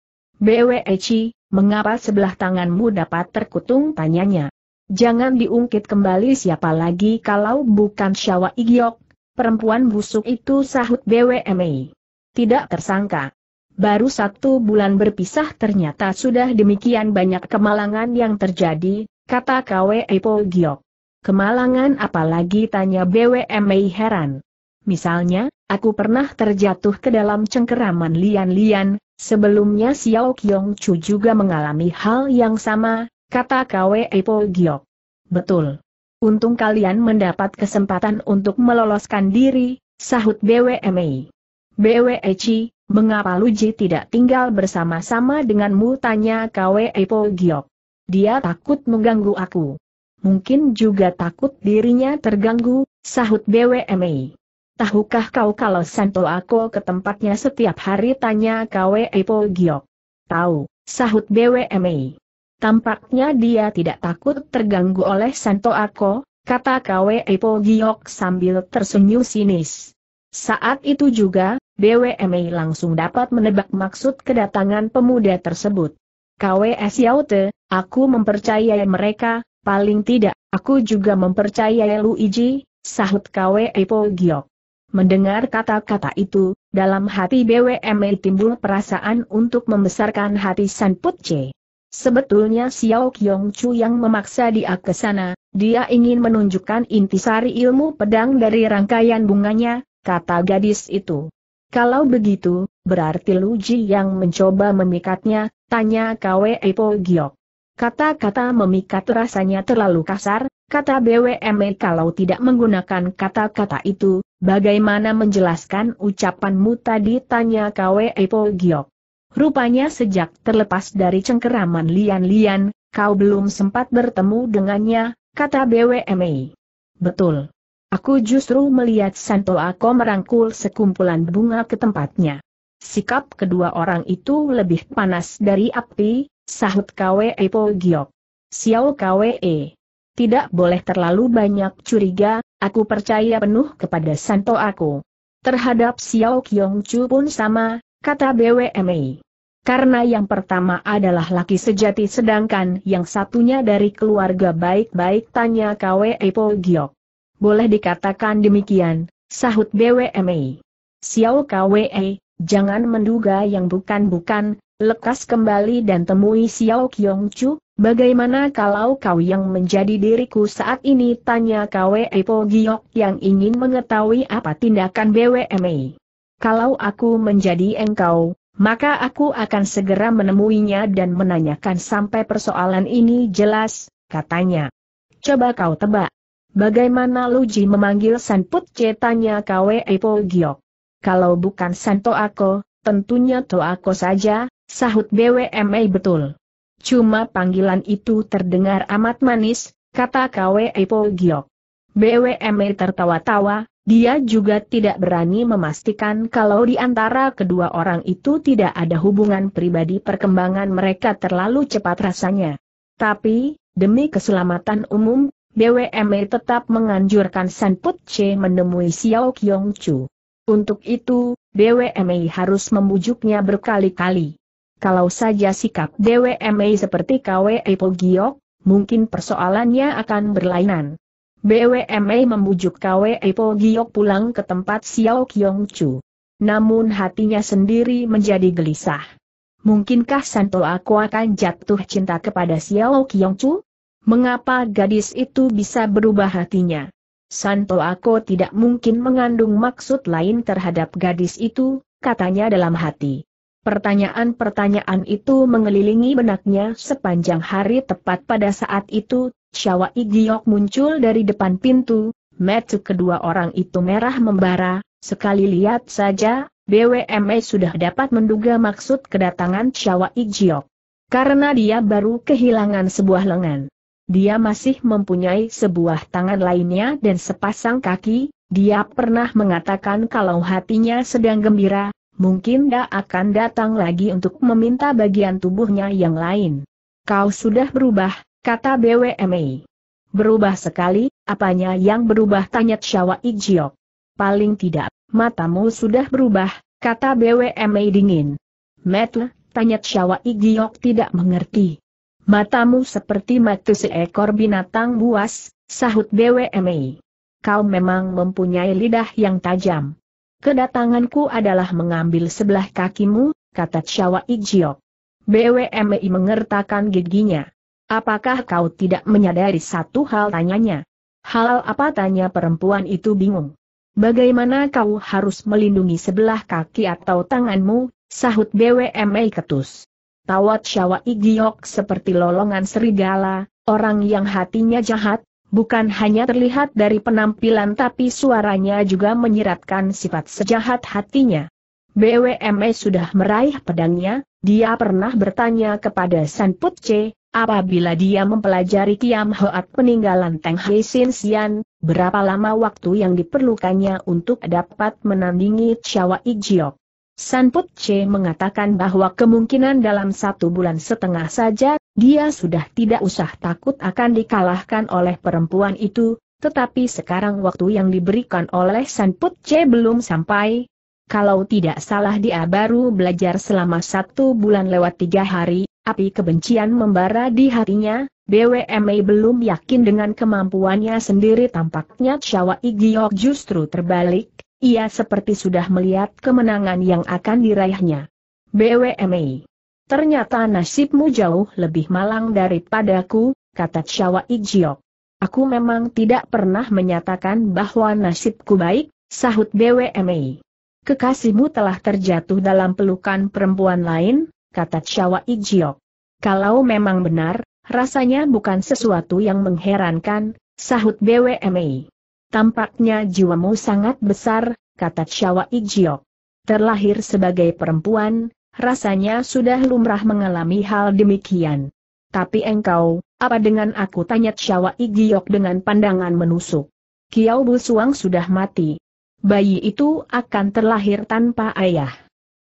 [SPEAKER 1] Echi, mengapa sebelah tanganmu dapat terkutung tanyanya? Jangan diungkit kembali siapa lagi kalau bukan Syawa Igyok Perempuan busuk itu sahut BWMI. Tidak tersangka. Baru satu bulan berpisah ternyata sudah demikian banyak kemalangan yang terjadi, kata KWE Epo Giok. Kemalangan apalagi tanya BWMI heran. Misalnya, aku pernah terjatuh ke dalam cengkeraman lian-lian, sebelumnya Xiao Kyong Chu juga mengalami hal yang sama, kata KWE Epo Giok. Betul. Untung kalian mendapat kesempatan untuk meloloskan diri, sahut BWMI. BWEci, mengapa Luji tidak tinggal bersama-sama denganmu tanya KWE Po Giok. Dia takut mengganggu aku. Mungkin juga takut dirinya terganggu, sahut BWMI. Tahukah kau kalau Santo Ako ke tempatnya setiap hari tanya KWE Po Giok. Tahu, sahut BWMI. Tampaknya dia tidak takut terganggu oleh Santo Ako, kata Kwe Ipo Giok sambil tersenyum sinis. Saat itu juga, BWMI langsung dapat menebak maksud kedatangan pemuda tersebut. Kwe Siaute, aku mempercayai mereka, paling tidak, aku juga mempercayai Luigi, sahut Kwe Ipo Giok. Mendengar kata-kata itu, dalam hati BWMI timbul perasaan untuk membesarkan hati San Putce. Sebetulnya Xiao Qiong Chu yang memaksa dia ke sana, dia ingin menunjukkan intisari ilmu pedang dari rangkaian bunganya, kata gadis itu. Kalau begitu, berarti Lu Ji yang mencoba memikatnya, tanya Kwe Epo Giok. Kata-kata memikat rasanya terlalu kasar, kata BWM e kalau tidak menggunakan kata-kata itu, bagaimana menjelaskan ucapanmu tadi tanya Kwe Epo Giok. Rupanya sejak terlepas dari cengkeraman lian-lian, kau belum sempat bertemu dengannya, kata BWMI. Betul. Aku justru melihat Santo Ako merangkul sekumpulan bunga ke tempatnya. Sikap kedua orang itu lebih panas dari api, sahut Kwe Po Giok. Xiao Kwe. Tidak boleh terlalu banyak curiga, aku percaya penuh kepada Santo Ako. Terhadap Xiao Kyong Chu pun sama, kata BWMI. Karena yang pertama adalah laki sejati sedangkan yang satunya dari keluarga baik-baik tanya KW Epo Giok. Boleh dikatakan demikian, sahut BWMI. Siau KWE, jangan menduga yang bukan-bukan, lekas kembali dan temui Siau Kiong Chu, bagaimana kalau kau yang menjadi diriku saat ini tanya KW Epo Giok yang ingin mengetahui apa tindakan BWMI kalau aku menjadi engkau, maka aku akan segera menemuinya dan menanyakan sampai persoalan ini jelas, katanya. Coba kau tebak. Bagaimana Luji memanggil Sanput cetanya tanya Kwe Epo Giok. Kalau bukan Santo Ako, tentunya To Ako saja, sahut BWMA e betul. Cuma panggilan itu terdengar amat manis, kata Kwe Epo Giok. BWMA e tertawa-tawa, dia juga tidak berani memastikan kalau di antara kedua orang itu tidak ada hubungan pribadi perkembangan mereka terlalu cepat rasanya. Tapi, demi keselamatan umum, BWME tetap menganjurkan San Put Che menemui Xiao Kyong Chu. Untuk itu, BWME harus membujuknya berkali-kali. Kalau saja sikap DWME seperti KWE Pogiok, mungkin persoalannya akan berlainan. BWMA membujuk KWE Po Giok pulang ke tempat Xiao Kiong Chu. Namun hatinya sendiri menjadi gelisah. Mungkinkah Santo aku akan jatuh cinta kepada Xiao Kiong Chu? Mengapa gadis itu bisa berubah hatinya? Santo aku tidak mungkin mengandung maksud lain terhadap gadis itu, katanya dalam hati. Pertanyaan-pertanyaan itu mengelilingi benaknya sepanjang hari tepat pada saat itu, Syawa Igiok muncul dari depan pintu, metu kedua orang itu merah membara, sekali lihat saja, BWME sudah dapat menduga maksud kedatangan Syawa Igiok. Karena dia baru kehilangan sebuah lengan. Dia masih mempunyai sebuah tangan lainnya dan sepasang kaki, dia pernah mengatakan kalau hatinya sedang gembira, mungkin dia akan datang lagi untuk meminta bagian tubuhnya yang lain. Kau sudah berubah, kata BWMI. Berubah sekali, apanya yang berubah tanya Shawa Ijiok. Paling tidak, matamu sudah berubah, kata BWMI dingin. Metle, tanya Shawa Ijiok tidak mengerti. Matamu seperti mata seekor binatang buas, sahut BWMI. Kau memang mempunyai lidah yang tajam. Kedatanganku adalah mengambil sebelah kakimu, kata Chawa Ijiok. BWMI e mengertakkan giginya. Apakah kau tidak menyadari satu hal tanyanya? Hal apa tanya perempuan itu bingung. Bagaimana kau harus melindungi sebelah kaki atau tanganmu, sahut BWMI e ketus. Tawat Chawa Ijiok seperti lolongan serigala, orang yang hatinya jahat, Bukan hanya terlihat dari penampilan tapi suaranya juga menyiratkan sifat sejahat hatinya. BWME sudah meraih pedangnya, dia pernah bertanya kepada San Put apabila dia mempelajari Kiam Hoat peninggalan Teng Hei Sin Sian, berapa lama waktu yang diperlukannya untuk dapat menandingi Chawa Ijiok. San Put mengatakan bahwa kemungkinan dalam satu bulan setengah saja dia sudah tidak usah takut akan dikalahkan oleh perempuan itu, tetapi sekarang waktu yang diberikan oleh Sanput C belum sampai. Kalau tidak salah dia baru belajar selama satu bulan lewat tiga hari, api kebencian membara di hatinya, BWMA belum yakin dengan kemampuannya sendiri tampaknya Chawa Igiok justru terbalik, ia seperti sudah melihat kemenangan yang akan diraihnya. BWMA Ternyata nasibmu jauh lebih malang daripadaku, kata Syawa Ijiok. Aku memang tidak pernah menyatakan bahwa nasibku baik, sahut BWMI. Kekasihmu telah terjatuh dalam pelukan perempuan lain, kata Syawa Ijiok. Kalau memang benar, rasanya bukan sesuatu yang mengherankan, sahut BWMI. Tampaknya jiwamu sangat besar, kata Syawa Ijiok. Terlahir sebagai perempuan, Rasanya sudah lumrah mengalami hal demikian. Tapi engkau, apa dengan aku tanya Syawa Igiok dengan pandangan menusuk. Kiau Busuang sudah mati. Bayi itu akan terlahir tanpa ayah.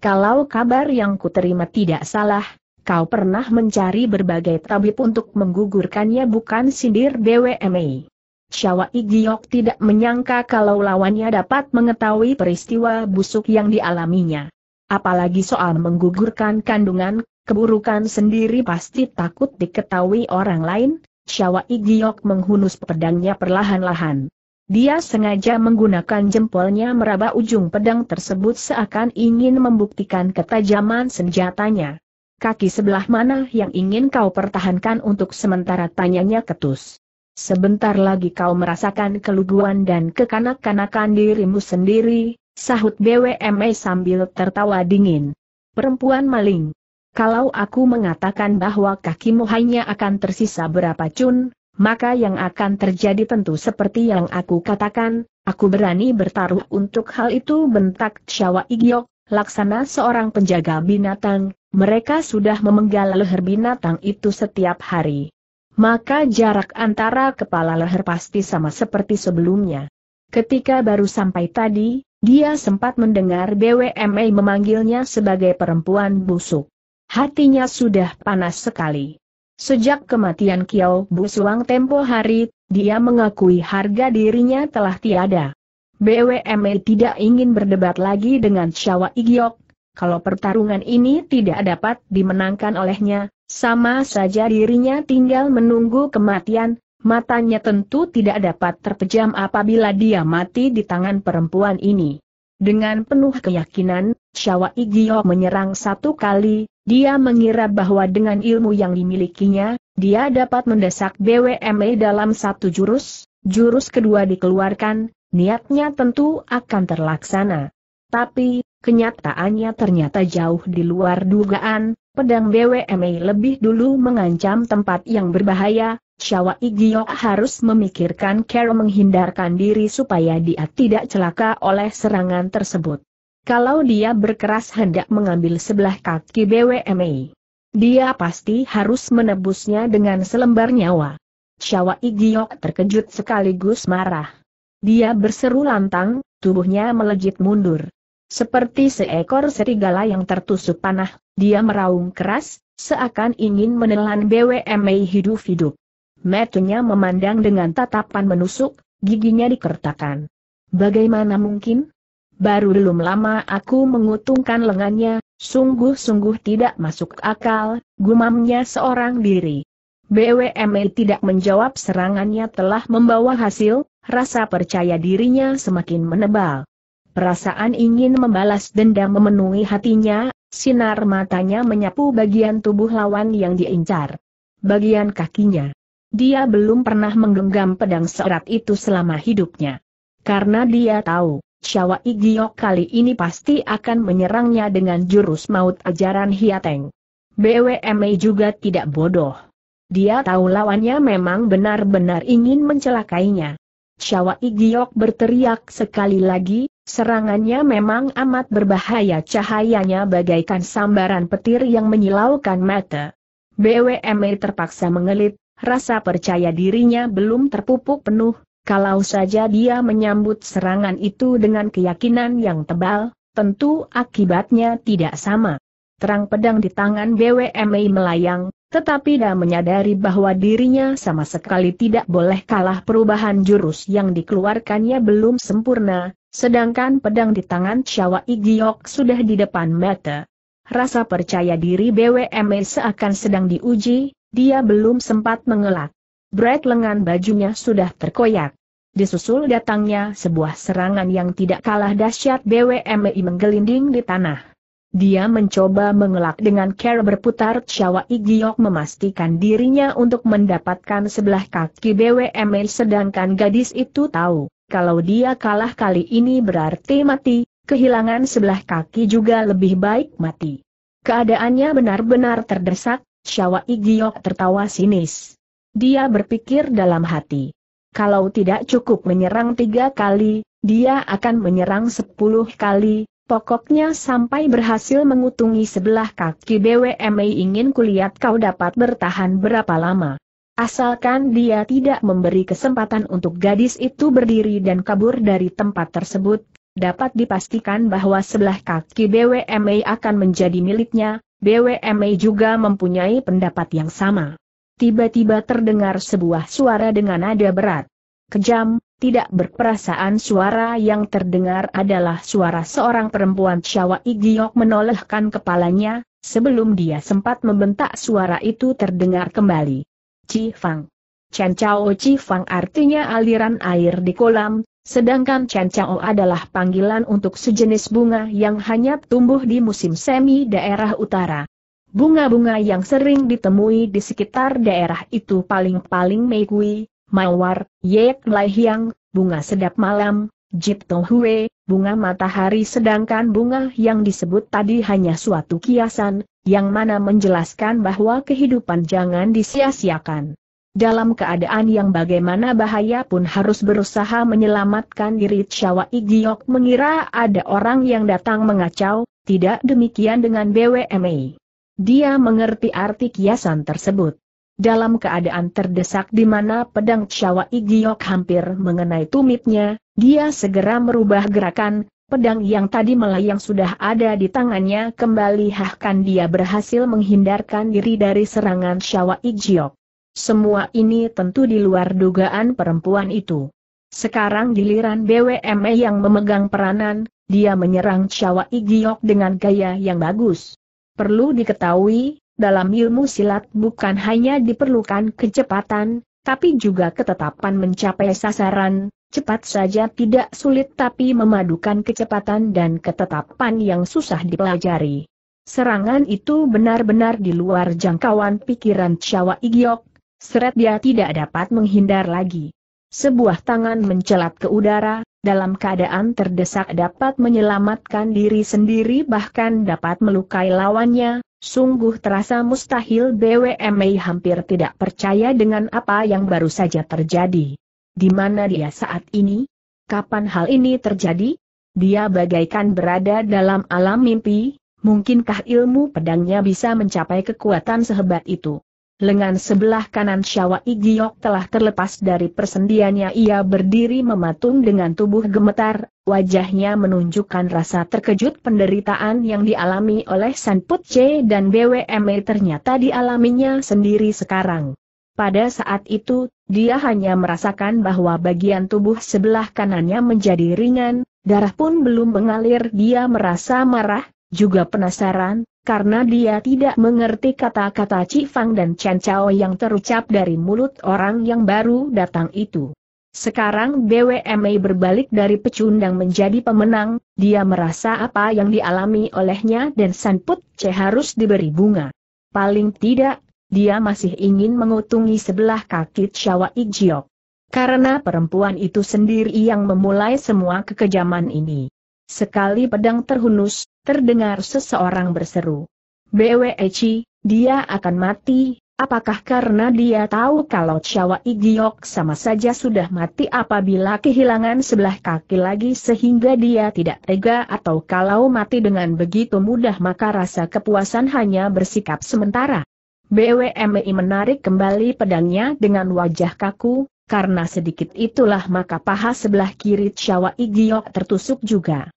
[SPEAKER 1] Kalau kabar yang kuterima tidak salah, kau pernah mencari berbagai tabib untuk menggugurkannya bukan sindir BWMI. Syawa Igiok tidak menyangka kalau lawannya dapat mengetahui peristiwa busuk yang dialaminya apalagi soal menggugurkan kandungan, keburukan sendiri pasti takut diketahui orang lain, Syawa Igiok menghunus pedangnya perlahan-lahan. Dia sengaja menggunakan jempolnya meraba ujung pedang tersebut seakan ingin membuktikan ketajaman senjatanya. Kaki sebelah mana yang ingin kau pertahankan untuk sementara tanyanya ketus. Sebentar lagi kau merasakan keluguan dan kekanak-kanakan dirimu sendiri, Sahut BWME sambil tertawa dingin. Perempuan maling. Kalau aku mengatakan bahwa kakimu hanya akan tersisa berapa cun, maka yang akan terjadi tentu seperti yang aku katakan, aku berani bertaruh untuk hal itu bentak Syawa Igyok, laksana seorang penjaga binatang, mereka sudah memenggal leher binatang itu setiap hari. Maka jarak antara kepala leher pasti sama seperti sebelumnya. Ketika baru sampai tadi, dia sempat mendengar BWMA memanggilnya sebagai perempuan busuk. Hatinya sudah panas sekali. Sejak kematian Kiao Busuang tempo hari, dia mengakui harga dirinya telah tiada. BWMA tidak ingin berdebat lagi dengan Syawa Igiok, kalau pertarungan ini tidak dapat dimenangkan olehnya, sama saja dirinya tinggal menunggu kematian, matanya tentu tidak dapat terpejam apabila dia mati di tangan perempuan ini. Dengan penuh keyakinan, Syawal Igyo menyerang satu kali, dia mengira bahwa dengan ilmu yang dimilikinya, dia dapat mendesak BWME dalam satu jurus, jurus kedua dikeluarkan, niatnya tentu akan terlaksana. Tapi, kenyataannya ternyata jauh di luar dugaan, pedang BWME lebih dulu mengancam tempat yang berbahaya, Syawa Igyo harus memikirkan cara menghindarkan diri supaya dia tidak celaka oleh serangan tersebut. Kalau dia berkeras hendak mengambil sebelah kaki BWMA, dia pasti harus menebusnya dengan selembar nyawa. Syawa Igyo terkejut sekaligus marah. Dia berseru lantang, tubuhnya melejit mundur. Seperti seekor serigala yang tertusuk panah, dia meraung keras, seakan ingin menelan BWMA hidup-hidup. Metunya memandang dengan tatapan menusuk, giginya dikertakan. Bagaimana mungkin? Baru belum lama aku mengutungkan lengannya, sungguh-sungguh tidak masuk akal, gumamnya seorang diri. BWME tidak menjawab serangannya telah membawa hasil, rasa percaya dirinya semakin menebal. Perasaan ingin membalas dendam memenuhi hatinya, sinar matanya menyapu bagian tubuh lawan yang diincar. Bagian kakinya. Dia belum pernah menggenggam pedang serat itu selama hidupnya. Karena dia tahu, Syawa Igiok kali ini pasti akan menyerangnya dengan jurus maut ajaran Hiateng. BWMA juga tidak bodoh. Dia tahu lawannya memang benar-benar ingin mencelakainya. Syawa Igiok berteriak sekali lagi, serangannya memang amat berbahaya cahayanya bagaikan sambaran petir yang menyilaukan mata. BWME terpaksa mengelit, rasa percaya dirinya belum terpupuk penuh, kalau saja dia menyambut serangan itu dengan keyakinan yang tebal, tentu akibatnya tidak sama. Terang pedang di tangan BWMI melayang, tetapi dia menyadari bahwa dirinya sama sekali tidak boleh kalah perubahan jurus yang dikeluarkannya belum sempurna, sedangkan pedang di tangan Chawa Igiok sudah di depan mata. Rasa percaya diri BWMI seakan sedang diuji, dia belum sempat mengelak. Bret lengan bajunya sudah terkoyak. Disusul datangnya sebuah serangan yang tidak kalah dahsyat BWMI menggelinding di tanah. Dia mencoba mengelak dengan cara berputar Chawa Igiok memastikan dirinya untuk mendapatkan sebelah kaki BWMI sedangkan gadis itu tahu, kalau dia kalah kali ini berarti mati, kehilangan sebelah kaki juga lebih baik mati. Keadaannya benar-benar terdesak, Syawa Igiok tertawa sinis. Dia berpikir dalam hati. Kalau tidak cukup menyerang tiga kali, dia akan menyerang sepuluh kali, pokoknya sampai berhasil mengutungi sebelah kaki BWMA ingin kulihat kau dapat bertahan berapa lama. Asalkan dia tidak memberi kesempatan untuk gadis itu berdiri dan kabur dari tempat tersebut, dapat dipastikan bahwa sebelah kaki BWMA akan menjadi miliknya, Bwme juga mempunyai pendapat yang sama. Tiba-tiba terdengar sebuah suara dengan nada berat. Kejam, tidak berperasaan suara yang terdengar adalah suara seorang perempuan Syawa Igiok menolehkan kepalanya, sebelum dia sempat membentak suara itu terdengar kembali. Cifang. Chen Cifang artinya aliran air di kolam, Sedangkan Chen Chao adalah panggilan untuk sejenis bunga yang hanya tumbuh di musim semi daerah utara. Bunga-bunga yang sering ditemui di sekitar daerah itu paling-paling Meigui, Mawar, Yek Lai bunga sedap malam, Jip Hue, bunga matahari sedangkan bunga yang disebut tadi hanya suatu kiasan, yang mana menjelaskan bahwa kehidupan jangan disia-siakan. Dalam keadaan yang bagaimana bahaya pun harus berusaha menyelamatkan diri Chawa Igiok mengira ada orang yang datang mengacau, tidak demikian dengan BWMI. Dia mengerti arti kiasan tersebut. Dalam keadaan terdesak di mana pedang Chawa Igiok hampir mengenai tumitnya, dia segera merubah gerakan, pedang yang tadi melayang sudah ada di tangannya kembali hahkan dia berhasil menghindarkan diri dari serangan Chawa Igiok. Semua ini tentu di luar dugaan perempuan itu. Sekarang giliran BWME yang memegang peranan, dia menyerang Chawa Igiok dengan gaya yang bagus. Perlu diketahui, dalam ilmu silat bukan hanya diperlukan kecepatan, tapi juga ketetapan mencapai sasaran, cepat saja tidak sulit tapi memadukan kecepatan dan ketetapan yang susah dipelajari. Serangan itu benar-benar di luar jangkauan pikiran Chawa Igiok, Seret dia tidak dapat menghindar lagi. Sebuah tangan mencelat ke udara, dalam keadaan terdesak dapat menyelamatkan diri sendiri bahkan dapat melukai lawannya, sungguh terasa mustahil BWMA hampir tidak percaya dengan apa yang baru saja terjadi. Di mana dia saat ini? Kapan hal ini terjadi? Dia bagaikan berada dalam alam mimpi, mungkinkah ilmu pedangnya bisa mencapai kekuatan sehebat itu? lengan sebelah kanan Syawa Igiok telah terlepas dari persendiannya ia berdiri mematung dengan tubuh gemetar, wajahnya menunjukkan rasa terkejut penderitaan yang dialami oleh Put C dan BWME ternyata dialaminya sendiri sekarang. Pada saat itu, dia hanya merasakan bahwa bagian tubuh sebelah kanannya menjadi ringan, darah pun belum mengalir dia merasa marah, juga penasaran, karena dia tidak mengerti kata-kata Cifang dan Chen Chao yang terucap dari mulut orang yang baru datang itu. Sekarang BWMA berbalik dari pecundang menjadi pemenang, dia merasa apa yang dialami olehnya dan Sanput C harus diberi bunga. Paling tidak, dia masih ingin mengutungi sebelah kaki Chawa Ijiok. Karena perempuan itu sendiri yang memulai semua kekejaman ini. Sekali pedang terhunus, Terdengar seseorang berseru. BWEC, dia akan mati, apakah karena dia tahu kalau Chawa Igiok sama saja sudah mati apabila kehilangan sebelah kaki lagi sehingga dia tidak tega atau kalau mati dengan begitu mudah maka rasa kepuasan hanya bersikap sementara. BWMI menarik kembali pedangnya dengan wajah kaku, karena sedikit itulah maka paha sebelah kiri Chawa Igiok tertusuk juga.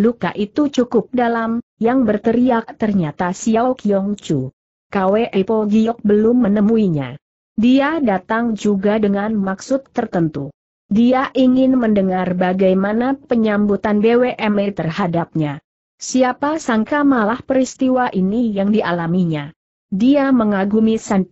[SPEAKER 1] Luka itu cukup dalam, yang berteriak ternyata Xiao Qiong Chu. Kwe Po Giok belum menemuinya. Dia datang juga dengan maksud tertentu. Dia ingin mendengar bagaimana penyambutan BWME terhadapnya. Siapa sangka malah peristiwa ini yang dialaminya. Dia mengagumi San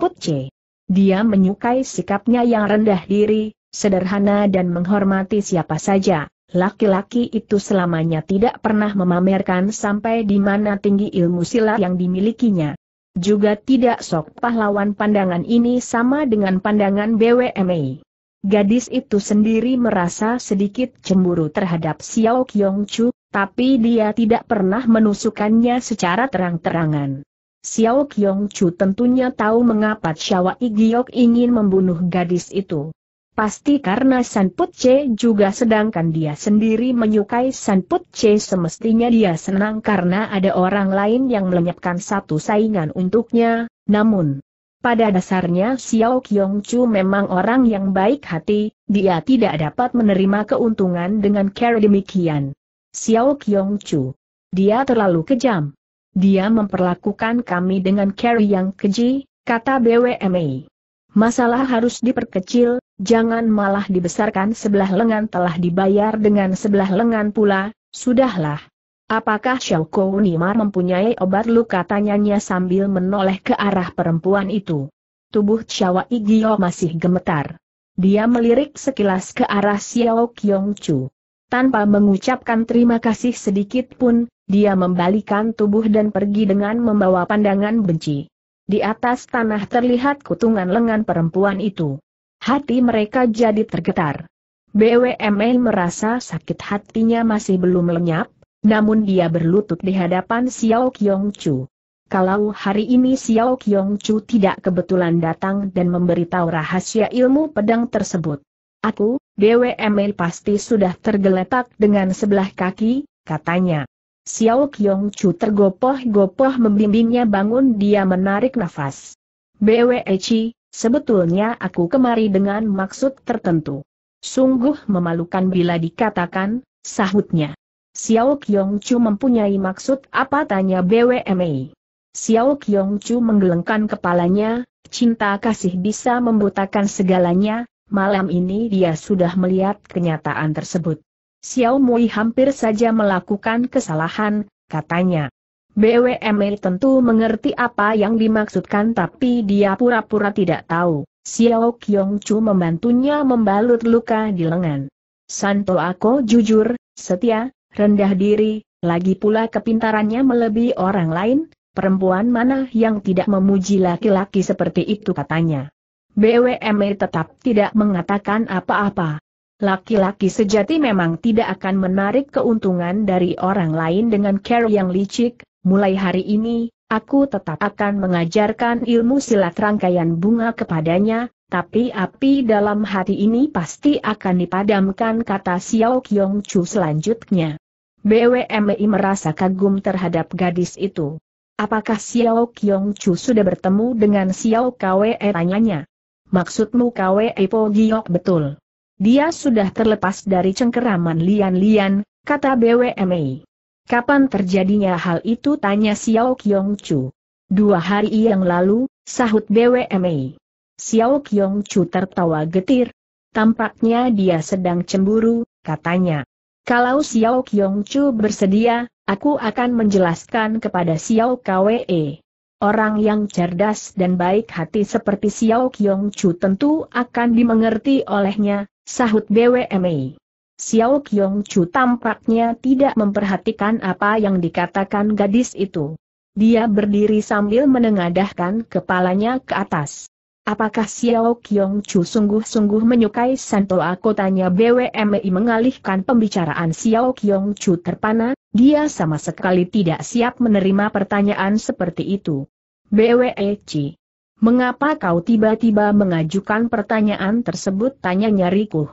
[SPEAKER 1] Dia menyukai sikapnya yang rendah diri, sederhana dan menghormati siapa saja. Laki-laki itu selamanya tidak pernah memamerkan sampai di mana tinggi ilmu silat yang dimilikinya. Juga tidak sok pahlawan pandangan ini sama dengan pandangan BWMA. Gadis itu sendiri merasa sedikit cemburu terhadap Xiao Kyong Chu, tapi dia tidak pernah menusukannya secara terang-terangan. Xiao Kyong Chu tentunya tahu mengapa Xiao Igiok ingin membunuh gadis itu. Pasti karena San Put C juga sedangkan dia sendiri menyukai San Put C semestinya dia senang karena ada orang lain yang melenyapkan satu saingan untuknya, namun pada dasarnya Xiao Qiong Chu memang orang yang baik hati, dia tidak dapat menerima keuntungan dengan cara demikian. Xiao Qiong Chu. Dia terlalu kejam. Dia memperlakukan kami dengan cara yang keji, kata BWME. Masalah harus diperkecil, jangan malah dibesarkan sebelah lengan telah dibayar dengan sebelah lengan pula, sudahlah. Apakah Xiao Nimar mempunyai obat luka tanyanya sambil menoleh ke arah perempuan itu. Tubuh Xiao Igio masih gemetar. Dia melirik sekilas ke arah Xiao Kyong Chu. Tanpa mengucapkan terima kasih sedikit pun, dia membalikan tubuh dan pergi dengan membawa pandangan benci. Di atas tanah terlihat kutungan lengan perempuan itu. Hati mereka jadi tergetar. BWMN merasa sakit hatinya masih belum lenyap, namun dia berlutut di hadapan Xiao Kyong Chu. Kalau hari ini Xiao Kyong Chu tidak kebetulan datang dan memberitahu rahasia ilmu pedang tersebut. Aku, BWMN pasti sudah tergeletak dengan sebelah kaki, katanya. Xiao Qiong Chu tergopoh-gopoh membimbingnya bangun dia menarik nafas. Bwe Chi, sebetulnya aku kemari dengan maksud tertentu. Sungguh memalukan bila dikatakan, sahutnya. Xiao Qiong Chu mempunyai maksud apa tanya Bwe Mei. Xiao Qiong Chu menggelengkan kepalanya, cinta kasih bisa membutakan segalanya, malam ini dia sudah melihat kenyataan tersebut. Xiao Mui hampir saja melakukan kesalahan, katanya. BWME tentu mengerti apa yang dimaksudkan tapi dia pura-pura tidak tahu. Xiao Qiong Chu membantunya membalut luka di lengan. Santo Ako jujur, setia, rendah diri, lagi pula kepintarannya melebihi orang lain, perempuan mana yang tidak memuji laki-laki seperti itu katanya. BWME tetap tidak mengatakan apa-apa. Laki-laki sejati memang tidak akan menarik keuntungan dari orang lain dengan care yang licik, mulai hari ini, aku tetap akan mengajarkan ilmu silat rangkaian bunga kepadanya, tapi api dalam hati ini pasti akan dipadamkan kata Xiao Qiong Chu selanjutnya. BWMI merasa kagum terhadap gadis itu. Apakah Xiao Qiong Chu sudah bertemu dengan Xiao Kwe? tanyanya. Maksudmu Kwe Po Giok betul? Dia sudah terlepas dari cengkeraman Lian-Lian, kata BWMI. Kapan terjadinya hal itu tanya Xiao Qiong Chu. Dua hari yang lalu, sahut BWMI. Xiao Qiong Chu tertawa getir. Tampaknya dia sedang cemburu, katanya. Kalau Xiao Qiong Chu bersedia, aku akan menjelaskan kepada Xiao KWE. Orang yang cerdas dan baik hati seperti Xiao Qiong Chu tentu akan dimengerti olehnya, Sahut BWMI. Xiao Kyong Chu tampaknya tidak memperhatikan apa yang dikatakan gadis itu. Dia berdiri sambil menengadahkan kepalanya ke atas. Apakah Xiao Kyong Chu sungguh-sungguh menyukai Santo tanya BWMI mengalihkan pembicaraan Xiao Kyong Chu terpana, dia sama sekali tidak siap menerima pertanyaan seperti itu. BWEC Mengapa kau tiba-tiba mengajukan pertanyaan tersebut? tanya nyariku?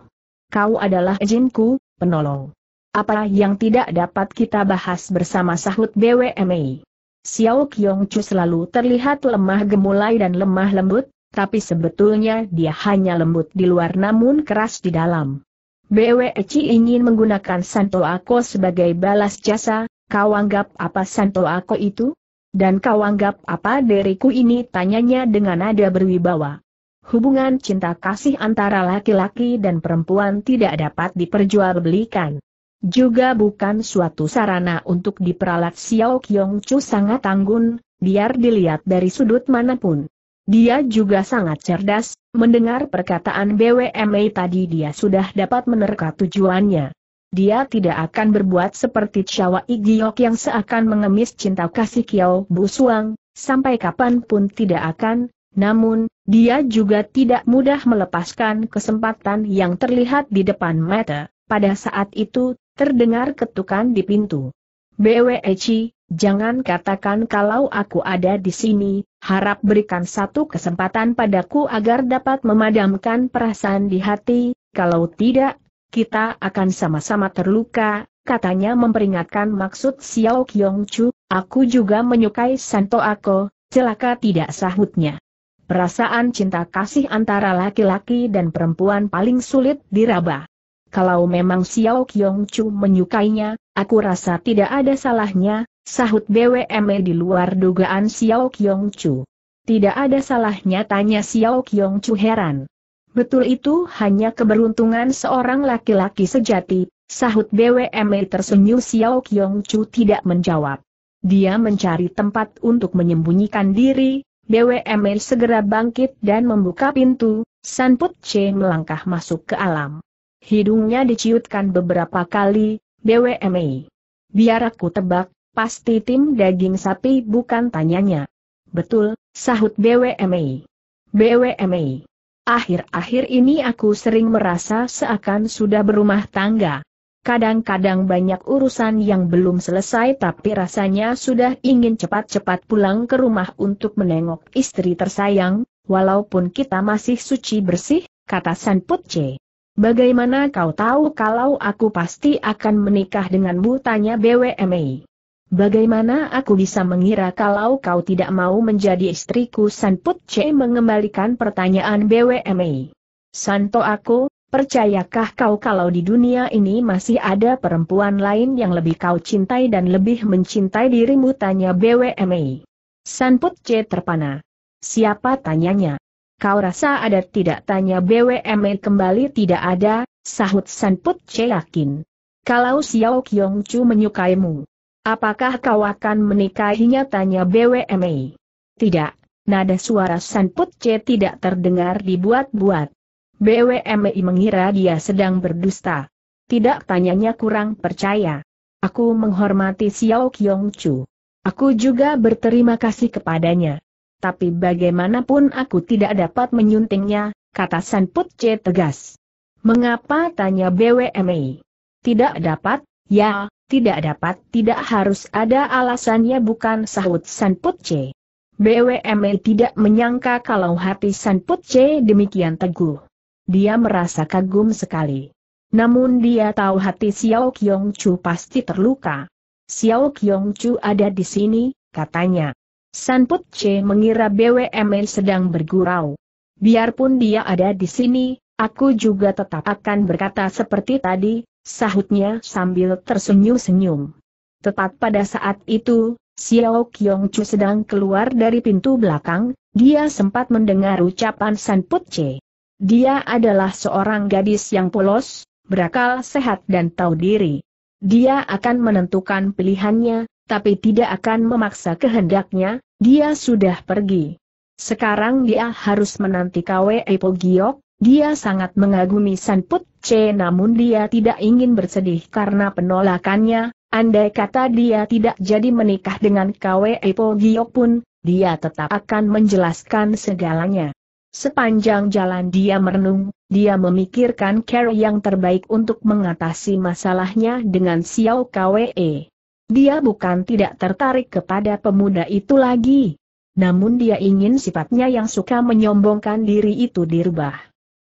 [SPEAKER 1] Kau adalah jinku, penolong. Apa yang tidak dapat kita bahas bersama sahut BWMI? Xiao Qiong Chu selalu terlihat lemah gemulai dan lemah lembut, tapi sebetulnya dia hanya lembut di luar namun keras di dalam. BW Eci ingin menggunakan Santo Ako sebagai balas jasa, kau anggap apa Santo Ako itu? Dan kau anggap apa diriku ini tanyanya dengan nada berwibawa. Hubungan cinta kasih antara laki-laki dan perempuan tidak dapat diperjualbelikan. Juga bukan suatu sarana untuk diperalat Xiao Kyong Chu sangat anggun, biar dilihat dari sudut manapun. Dia juga sangat cerdas, mendengar perkataan BWMA tadi dia sudah dapat menerka tujuannya. Dia tidak akan berbuat seperti Chawa Igiok yang seakan mengemis cinta kasih Kiao Suang, sampai kapanpun tidak akan, namun, dia juga tidak mudah melepaskan kesempatan yang terlihat di depan mata. Pada saat itu, terdengar ketukan di pintu. BWEC, jangan katakan kalau aku ada di sini, harap berikan satu kesempatan padaku agar dapat memadamkan perasaan di hati, kalau tidak, kita akan sama-sama terluka, katanya memperingatkan maksud Xiao Qiong Chu, aku juga menyukai Santo Ako, celaka tidak sahutnya. Perasaan cinta kasih antara laki-laki dan perempuan paling sulit diraba. Kalau memang Xiao Qiong Chu menyukainya, aku rasa tidak ada salahnya, sahut BWM e di luar dugaan Xiao Qiong Chu. Tidak ada salahnya tanya Xiao Qiong Chu heran. Betul itu hanya keberuntungan seorang laki-laki sejati, sahut BWME tersenyum Xiao Qiong Chu tidak menjawab. Dia mencari tempat untuk menyembunyikan diri, BWME segera bangkit dan membuka pintu, Put Che melangkah masuk ke alam. Hidungnya diciutkan beberapa kali, BWME. Biar aku tebak, pasti tim daging sapi bukan tanyanya. Betul, sahut BWME. BWME. Akhir-akhir ini aku sering merasa seakan sudah berumah tangga. Kadang-kadang banyak urusan yang belum selesai tapi rasanya sudah ingin cepat-cepat pulang ke rumah untuk menengok istri tersayang, walaupun kita masih suci bersih, kata San Putce. Bagaimana kau tahu kalau aku pasti akan menikah denganmu tanya BWMI. Bagaimana aku bisa mengira kalau kau tidak mau menjadi istriku Put C mengembalikan pertanyaan BWMI. Santo aku, percayakah kau kalau di dunia ini masih ada perempuan lain yang lebih kau cintai dan lebih mencintai dirimu tanya BWMI. Put C terpana. Siapa tanyanya? Kau rasa ada tidak tanya BWMI kembali tidak ada, sahut Put C yakin. Kalau Xiao Kyong Chu menyukaimu, Apakah kau akan menikahinya? Tanya BWMI. Tidak, nada suara Sanput C tidak terdengar dibuat-buat. BWMI mengira dia sedang berdusta. Tidak tanyanya kurang percaya. Aku menghormati Xiao Kyong Chu. Aku juga berterima kasih kepadanya. Tapi bagaimanapun aku tidak dapat menyuntingnya, kata Sanput C tegas. Mengapa tanya BWMI? Tidak dapat, ya, tidak dapat tidak harus ada alasannya bukan sahut San Putce. BWME tidak menyangka kalau hati San Putce demikian teguh. Dia merasa kagum sekali. Namun dia tahu hati Xiao Qiong Chu pasti terluka. Xiao Qiong Chu ada di sini, katanya. San Putce mengira BWME sedang bergurau. Biarpun dia ada di sini, aku juga tetap akan berkata seperti tadi, sahutnya sambil tersenyum-senyum. Tepat pada saat itu, Xiao Qiong Chu sedang keluar dari pintu belakang, dia sempat mendengar ucapan San Put Dia adalah seorang gadis yang polos, berakal sehat dan tahu diri. Dia akan menentukan pilihannya, tapi tidak akan memaksa kehendaknya, dia sudah pergi. Sekarang dia harus menanti kwe Ipogio? Dia sangat mengagumi Put C namun dia tidak ingin bersedih karena penolakannya, andai kata dia tidak jadi menikah dengan KWE Po Giok pun, dia tetap akan menjelaskan segalanya. Sepanjang jalan dia merenung, dia memikirkan cara yang terbaik untuk mengatasi masalahnya dengan Xiao KWE. Dia bukan tidak tertarik kepada pemuda itu lagi. Namun dia ingin sifatnya yang suka menyombongkan diri itu dirubah.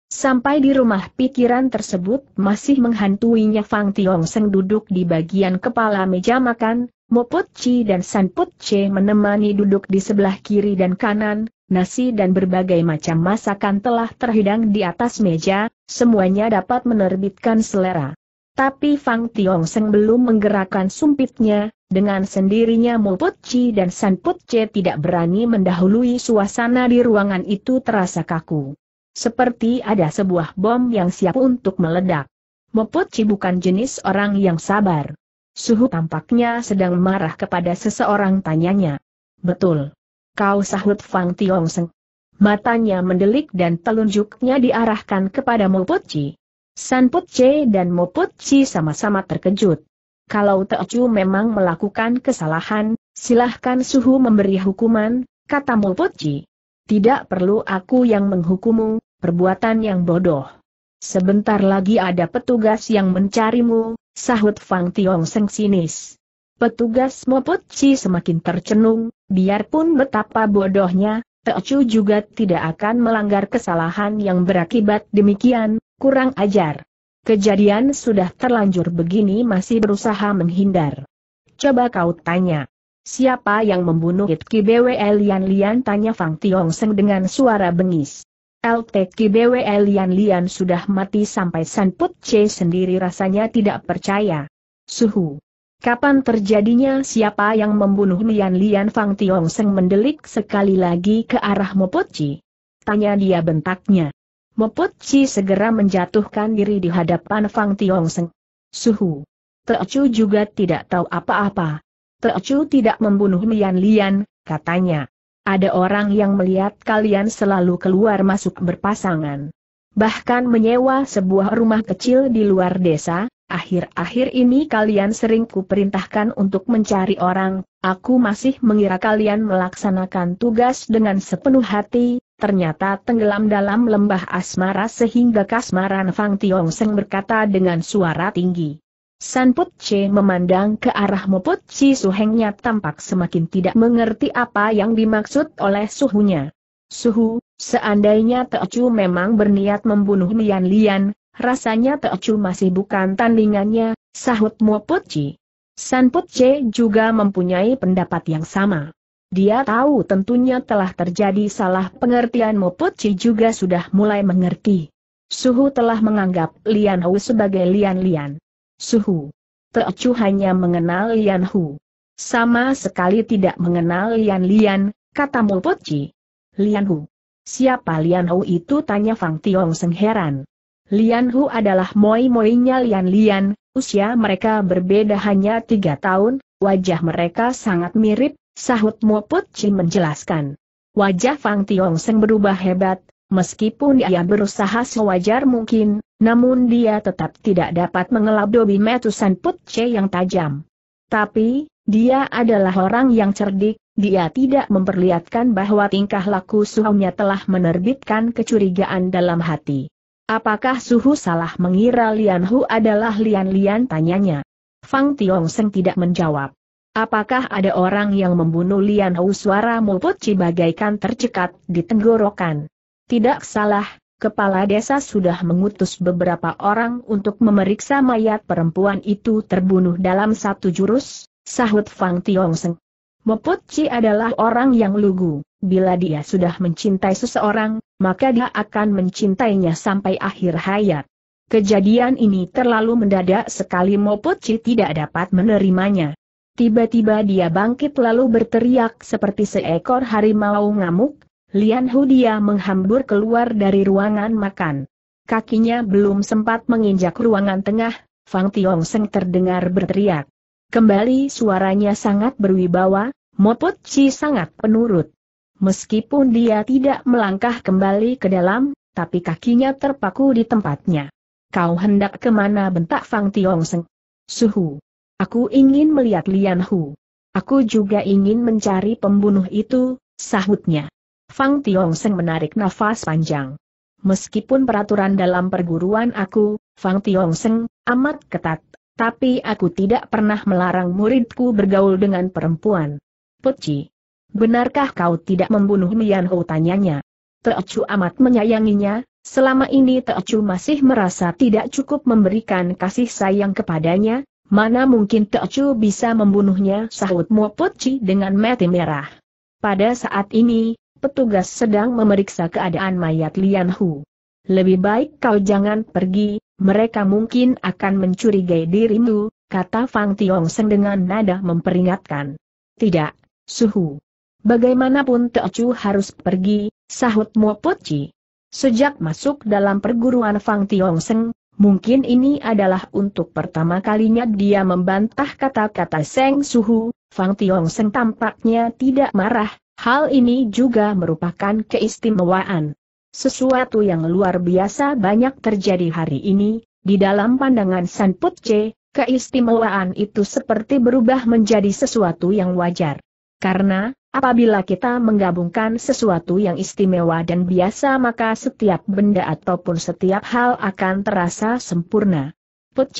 [SPEAKER 1] Sampai di rumah pikiran tersebut masih menghantuinya Fang Tiong Seng duduk di bagian kepala meja makan, Moput Chi dan San Put Che menemani duduk di sebelah kiri dan kanan, nasi dan berbagai macam masakan telah terhidang di atas meja, semuanya dapat menerbitkan selera. Tapi Fang Tiong Seng belum menggerakkan sumpitnya, dengan sendirinya Moput Chi dan San Put Che tidak berani mendahului suasana di ruangan itu terasa kaku. Seperti ada sebuah bom yang siap untuk meledak. Mopoci bukan jenis orang yang sabar. Suhu tampaknya sedang marah kepada seseorang tanyanya. Betul. Kau sahut Fang Tiongseng. Matanya mendelik dan telunjuknya diarahkan kepada Mopoci. San Putce dan Mopoci sama-sama terkejut. Kalau Teochu memang melakukan kesalahan, silahkan Suhu memberi hukuman, kata Mopoci. Tidak perlu aku yang menghukumu, perbuatan yang bodoh. Sebentar lagi ada petugas yang mencarimu, sahut Fang Tiong Seng sinis. Petugas Moput Chi semakin tercenung, biarpun betapa bodohnya, Teochu juga tidak akan melanggar kesalahan yang berakibat demikian, kurang ajar. Kejadian sudah terlanjur begini masih berusaha menghindar. Coba kau tanya. Siapa yang membunuh Itki Bwe Lian Lian tanya Fang Tiong Seng dengan suara bengis. LTKBW Lian Lian sudah mati sampai San Put C sendiri rasanya tidak percaya. Suhu. Kapan terjadinya siapa yang membunuh Lian Lian Fang Tiong Seng mendelik sekali lagi ke arah Chi? Tanya dia bentaknya. Chi segera menjatuhkan diri di hadapan Fang Tiong Seng. Suhu. Teocu juga tidak tahu apa-apa. Teocu tidak membunuh Lian Lian, katanya. Ada orang yang melihat kalian selalu keluar masuk berpasangan. Bahkan menyewa sebuah rumah kecil di luar desa, akhir-akhir ini kalian sering kuperintahkan untuk mencari orang, aku masih mengira kalian melaksanakan tugas dengan sepenuh hati, ternyata tenggelam dalam lembah asmara sehingga kasmaran Fang Tiong Seng berkata dengan suara tinggi. San Put Che memandang ke arah Moput Chi Suhengnya tampak semakin tidak mengerti apa yang dimaksud oleh suhunya. Suhu, seandainya Teochu memang berniat membunuh Lian Lian, rasanya Teochu masih bukan tandingannya, sahut Moput Chi. San Put Che juga mempunyai pendapat yang sama. Dia tahu tentunya telah terjadi salah pengertian Moput Chi juga sudah mulai mengerti. Suhu telah menganggap Lian Hou sebagai Lian Lian. Suhu. Teocu hanya mengenal Lian Hu. Sama sekali tidak mengenal Lian Lian, kata Mulpoci. Lian Hu. Siapa Lian Hu itu tanya Fang Tiong Seng heran. Lian Hu adalah moi-moinya Lian Lian, usia mereka berbeda hanya tiga tahun, wajah mereka sangat mirip, sahut Mulpoci menjelaskan. Wajah Fang Tiong Seng berubah hebat, Meskipun ia berusaha sewajar mungkin, namun dia tetap tidak dapat mengelap dobi metusan putce yang tajam. Tapi, dia adalah orang yang cerdik, dia tidak memperlihatkan bahwa tingkah laku suhunya telah menerbitkan kecurigaan dalam hati. Apakah suhu salah mengira Lian Hu adalah Lian Lian tanyanya? Fang Tiong Seng tidak menjawab. Apakah ada orang yang membunuh Lian Hu suara mulput bagaikan tercekat di tenggorokan? Tidak salah, kepala desa sudah mengutus beberapa orang untuk memeriksa mayat perempuan itu terbunuh dalam satu jurus, sahut Fang Tiongsen. Moputci adalah orang yang lugu, bila dia sudah mencintai seseorang, maka dia akan mencintainya sampai akhir hayat. Kejadian ini terlalu mendadak sekali Moputci tidak dapat menerimanya. Tiba-tiba dia bangkit lalu berteriak seperti seekor harimau ngamuk, Lian Hu dia menghambur keluar dari ruangan makan. Kakinya belum sempat menginjak ruangan tengah, Fang Tiong Seng terdengar berteriak. Kembali suaranya sangat berwibawa, Mopot Chi sangat penurut. Meskipun dia tidak melangkah kembali ke dalam, tapi kakinya terpaku di tempatnya. Kau hendak kemana bentak Fang Tiong Seng? Suhu. Aku ingin melihat Lian Hu. Aku juga ingin mencari pembunuh itu, sahutnya. Fang Tiong Seng menarik nafas panjang. Meskipun peraturan dalam perguruan aku, Fang Tiong Seng, amat ketat, tapi aku tidak pernah melarang muridku bergaul dengan perempuan. Puci. Benarkah kau tidak membunuh Mian Ho tanyanya? Teocu amat menyayanginya, selama ini Teocu masih merasa tidak cukup memberikan kasih sayang kepadanya, mana mungkin Teocu bisa membunuhnya sahut Mo Puci dengan mati merah. Pada saat ini, petugas sedang memeriksa keadaan mayat Lian Hu. Lebih baik kau jangan pergi, mereka mungkin akan mencurigai dirimu, kata Fang Tiong Seng dengan nada memperingatkan. Tidak, Suhu. Bagaimanapun Chu harus pergi, sahut Mo Poci. Sejak masuk dalam perguruan Fang Tiong Seng, mungkin ini adalah untuk pertama kalinya dia membantah kata-kata Seng Suhu, Fang Tiong Seng tampaknya tidak marah, Hal ini juga merupakan keistimewaan. Sesuatu yang luar biasa banyak terjadi hari ini, di dalam pandangan San Put keistimewaan itu seperti berubah menjadi sesuatu yang wajar. Karena, apabila kita menggabungkan sesuatu yang istimewa dan biasa maka setiap benda ataupun setiap hal akan terasa sempurna. Put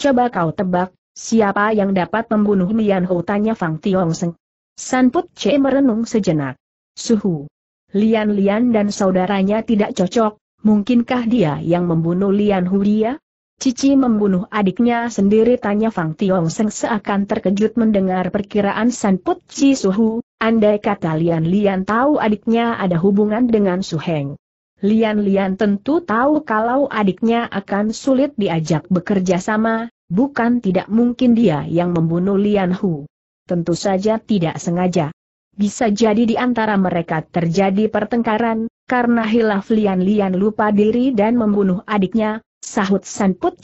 [SPEAKER 1] Coba kau tebak, siapa yang dapat membunuh Mian Ho tanya Fang Tiong Seng. Sanput C merenung sejenak. Suhu. Lian-Lian dan saudaranya tidak cocok, mungkinkah dia yang membunuh Lian Huria? Cici membunuh adiknya sendiri tanya Fang Tiong Seng seakan terkejut mendengar perkiraan San Put Chi Suhu, andai kata Lian Lian tahu adiknya ada hubungan dengan Su Heng. Lian Lian tentu tahu kalau adiknya akan sulit diajak bekerja sama, bukan tidak mungkin dia yang membunuh Lian Hu tentu saja tidak sengaja. Bisa jadi di antara mereka terjadi pertengkaran, karena hilaf lian-lian lupa diri dan membunuh adiknya, sahut San Put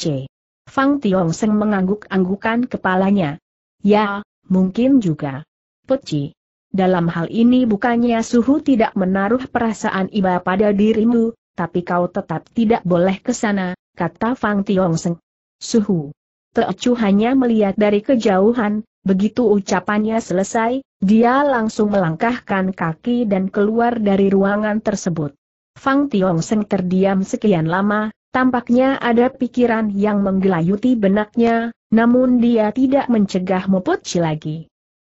[SPEAKER 1] Fang Tiong Seng mengangguk-anggukan kepalanya. Ya, mungkin juga. Putci. Dalam hal ini bukannya suhu tidak menaruh perasaan iba pada dirimu, tapi kau tetap tidak boleh ke sana, kata Fang Tiong Seng. Suhu. Teocu hanya melihat dari kejauhan, Begitu ucapannya selesai, dia langsung melangkahkan kaki dan keluar dari ruangan tersebut. Fang Tiong Seng terdiam sekian lama, tampaknya ada pikiran yang menggelayuti benaknya, namun dia tidak mencegah Mopoci lagi.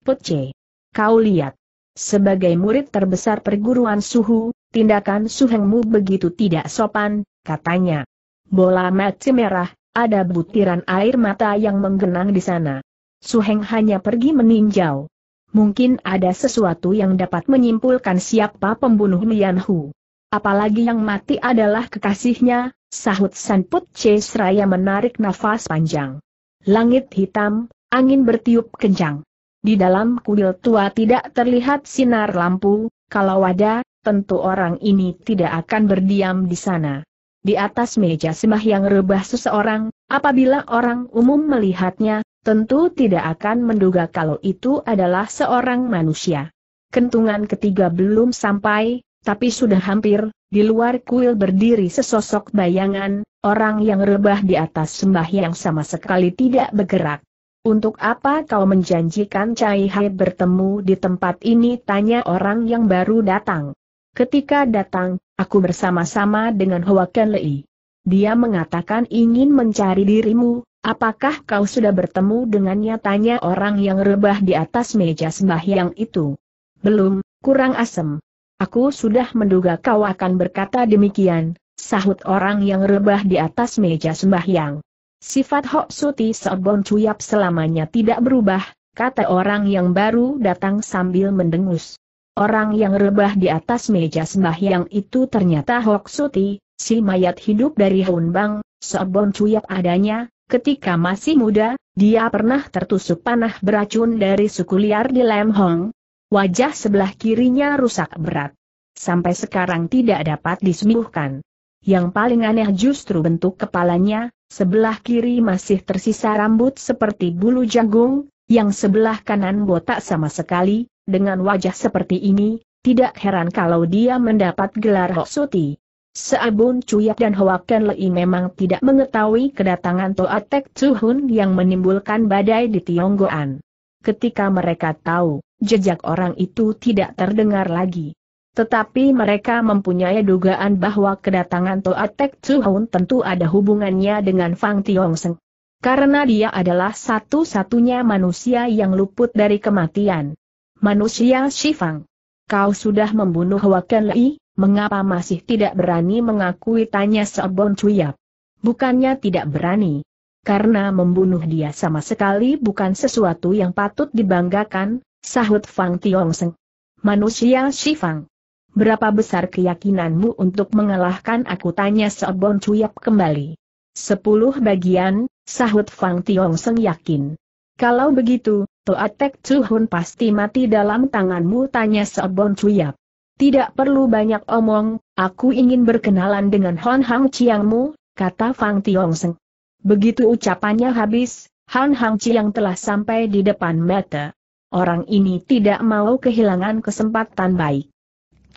[SPEAKER 1] Putci, kau lihat. Sebagai murid terbesar perguruan suhu, tindakan suhengmu begitu tidak sopan, katanya. Bola mati merah, ada butiran air mata yang menggenang di sana. Suheng hanya pergi meninjau. Mungkin ada sesuatu yang dapat menyimpulkan siapa pembunuh Lian Hu. Apalagi yang mati adalah kekasihnya, sahut Sanput Che Seraya menarik nafas panjang. Langit hitam, angin bertiup kencang. Di dalam kuil tua tidak terlihat sinar lampu, kalau ada, tentu orang ini tidak akan berdiam di sana. Di atas meja yang rebah seseorang, apabila orang umum melihatnya, tentu tidak akan menduga kalau itu adalah seorang manusia. Kentungan ketiga belum sampai, tapi sudah hampir, di luar kuil berdiri sesosok bayangan, orang yang rebah di atas sembah yang sama sekali tidak bergerak. Untuk apa kau menjanjikan Cai Hai bertemu di tempat ini tanya orang yang baru datang. Ketika datang, aku bersama-sama dengan Hoa Ken Lei. Dia mengatakan ingin mencari dirimu, Apakah kau sudah bertemu dengannya tanya orang yang rebah di atas meja sembahyang itu? Belum, kurang asem. Aku sudah menduga kau akan berkata demikian, sahut orang yang rebah di atas meja sembahyang. Sifat Hok Suti Sobon Cuyap selamanya tidak berubah, kata orang yang baru datang sambil mendengus. Orang yang rebah di atas meja sembahyang itu ternyata Hok Suti, si mayat hidup dari Hunbang, Sobon Cuyap adanya, Ketika masih muda, dia pernah tertusuk panah beracun dari suku liar di Lemhong. Wajah sebelah kirinya rusak berat. Sampai sekarang tidak dapat disembuhkan. Yang paling aneh justru bentuk kepalanya, sebelah kiri masih tersisa rambut seperti bulu jagung, yang sebelah kanan botak sama sekali, dengan wajah seperti ini, tidak heran kalau dia mendapat gelar Hoksuti. Seabun Cuyak dan Hoa Ken Lei memang tidak mengetahui kedatangan Toatek Tek Hun yang menimbulkan badai di Tionggoan. Ketika mereka tahu, jejak orang itu tidak terdengar lagi. Tetapi mereka mempunyai dugaan bahwa kedatangan Toatek Tek Hun tentu ada hubungannya dengan Fang Tiongseng. Karena dia adalah satu-satunya manusia yang luput dari kematian. Manusia Shifang. Kau sudah membunuh Hawakan Lei? mengapa masih tidak berani mengakui tanya Sobon Cuyap? Bukannya tidak berani. Karena membunuh dia sama sekali bukan sesuatu yang patut dibanggakan, sahut Fang Tiong Seng. Manusia Shifang. Berapa besar keyakinanmu untuk mengalahkan aku tanya Sobon Cuyap kembali. Sepuluh bagian, sahut Fang Tiong Seng yakin. Kalau begitu, Toatek Tuhun pasti mati dalam tanganmu tanya Sobon Cuyap. Tidak perlu banyak omong, aku ingin berkenalan dengan Hon Hang Chiangmu, kata Fang Tiongseng. Begitu ucapannya habis, Han Hang Chiang telah sampai di depan mata. Orang ini tidak mau kehilangan kesempatan baik.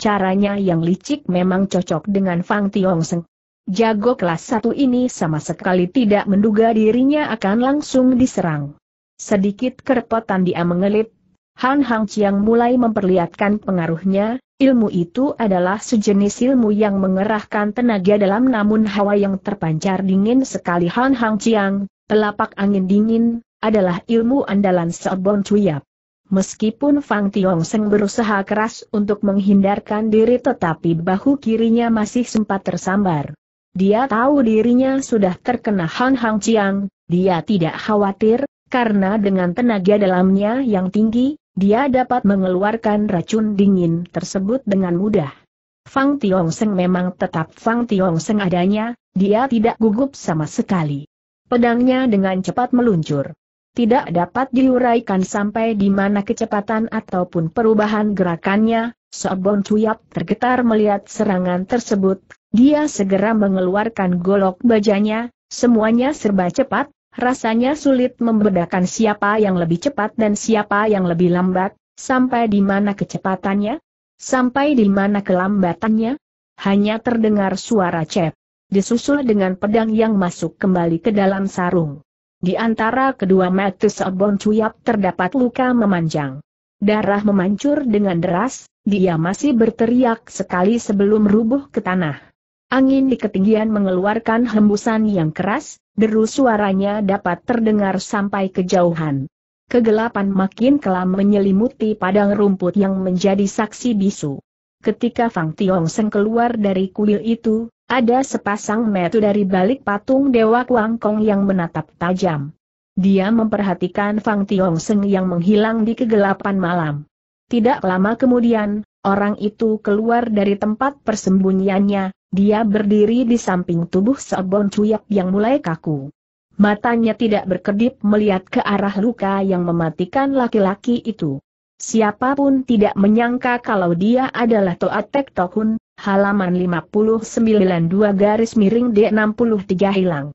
[SPEAKER 1] Caranya yang licik memang cocok dengan Fang Tiongseng. Jago kelas satu ini sama sekali tidak menduga dirinya akan langsung diserang. Sedikit kerepotan dia mengelip, Han Hang Chiang mulai memperlihatkan pengaruhnya, Ilmu itu adalah sejenis ilmu yang mengerahkan tenaga dalam namun hawa yang terpancar dingin sekali Han Hang Chiang, telapak angin dingin, adalah ilmu andalan Sobon Cuyap. Meskipun Fang Tiong Seng berusaha keras untuk menghindarkan diri tetapi bahu kirinya masih sempat tersambar. Dia tahu dirinya sudah terkena Han Hang Chiang, dia tidak khawatir, karena dengan tenaga dalamnya yang tinggi, dia dapat mengeluarkan racun dingin tersebut dengan mudah. Fang Tiong Seng memang tetap Fang Tiong Seng adanya, dia tidak gugup sama sekali. Pedangnya dengan cepat meluncur. Tidak dapat diuraikan sampai di mana kecepatan ataupun perubahan gerakannya, Sobon Cuyap tergetar melihat serangan tersebut, dia segera mengeluarkan golok bajanya, semuanya serba cepat, Rasanya sulit membedakan siapa yang lebih cepat dan siapa yang lebih lambat, sampai di mana kecepatannya, sampai di mana kelambatannya. Hanya terdengar suara cep, disusul dengan pedang yang masuk kembali ke dalam sarung. Di antara kedua mata Seobon Cuyap terdapat luka memanjang. Darah memancur dengan deras, dia masih berteriak sekali sebelum rubuh ke tanah. Angin di ketinggian mengeluarkan hembusan yang keras, deru suaranya dapat terdengar sampai kejauhan. Kegelapan makin kelam menyelimuti padang rumput yang menjadi saksi bisu. Ketika Fang Tiong Seng keluar dari kuil itu, ada sepasang metu dari balik patung Dewa Kuang Kong yang menatap tajam. Dia memperhatikan Fang Tiong Seng yang menghilang di kegelapan malam. Tidak lama kemudian, orang itu keluar dari tempat persembunyiannya, dia berdiri di samping tubuh Sobon Cuyak yang mulai kaku. Matanya tidak berkedip melihat ke arah luka yang mematikan laki-laki itu. Siapapun tidak menyangka kalau dia adalah Toa Tek Tohun, halaman 59 garis miring D63 hilang.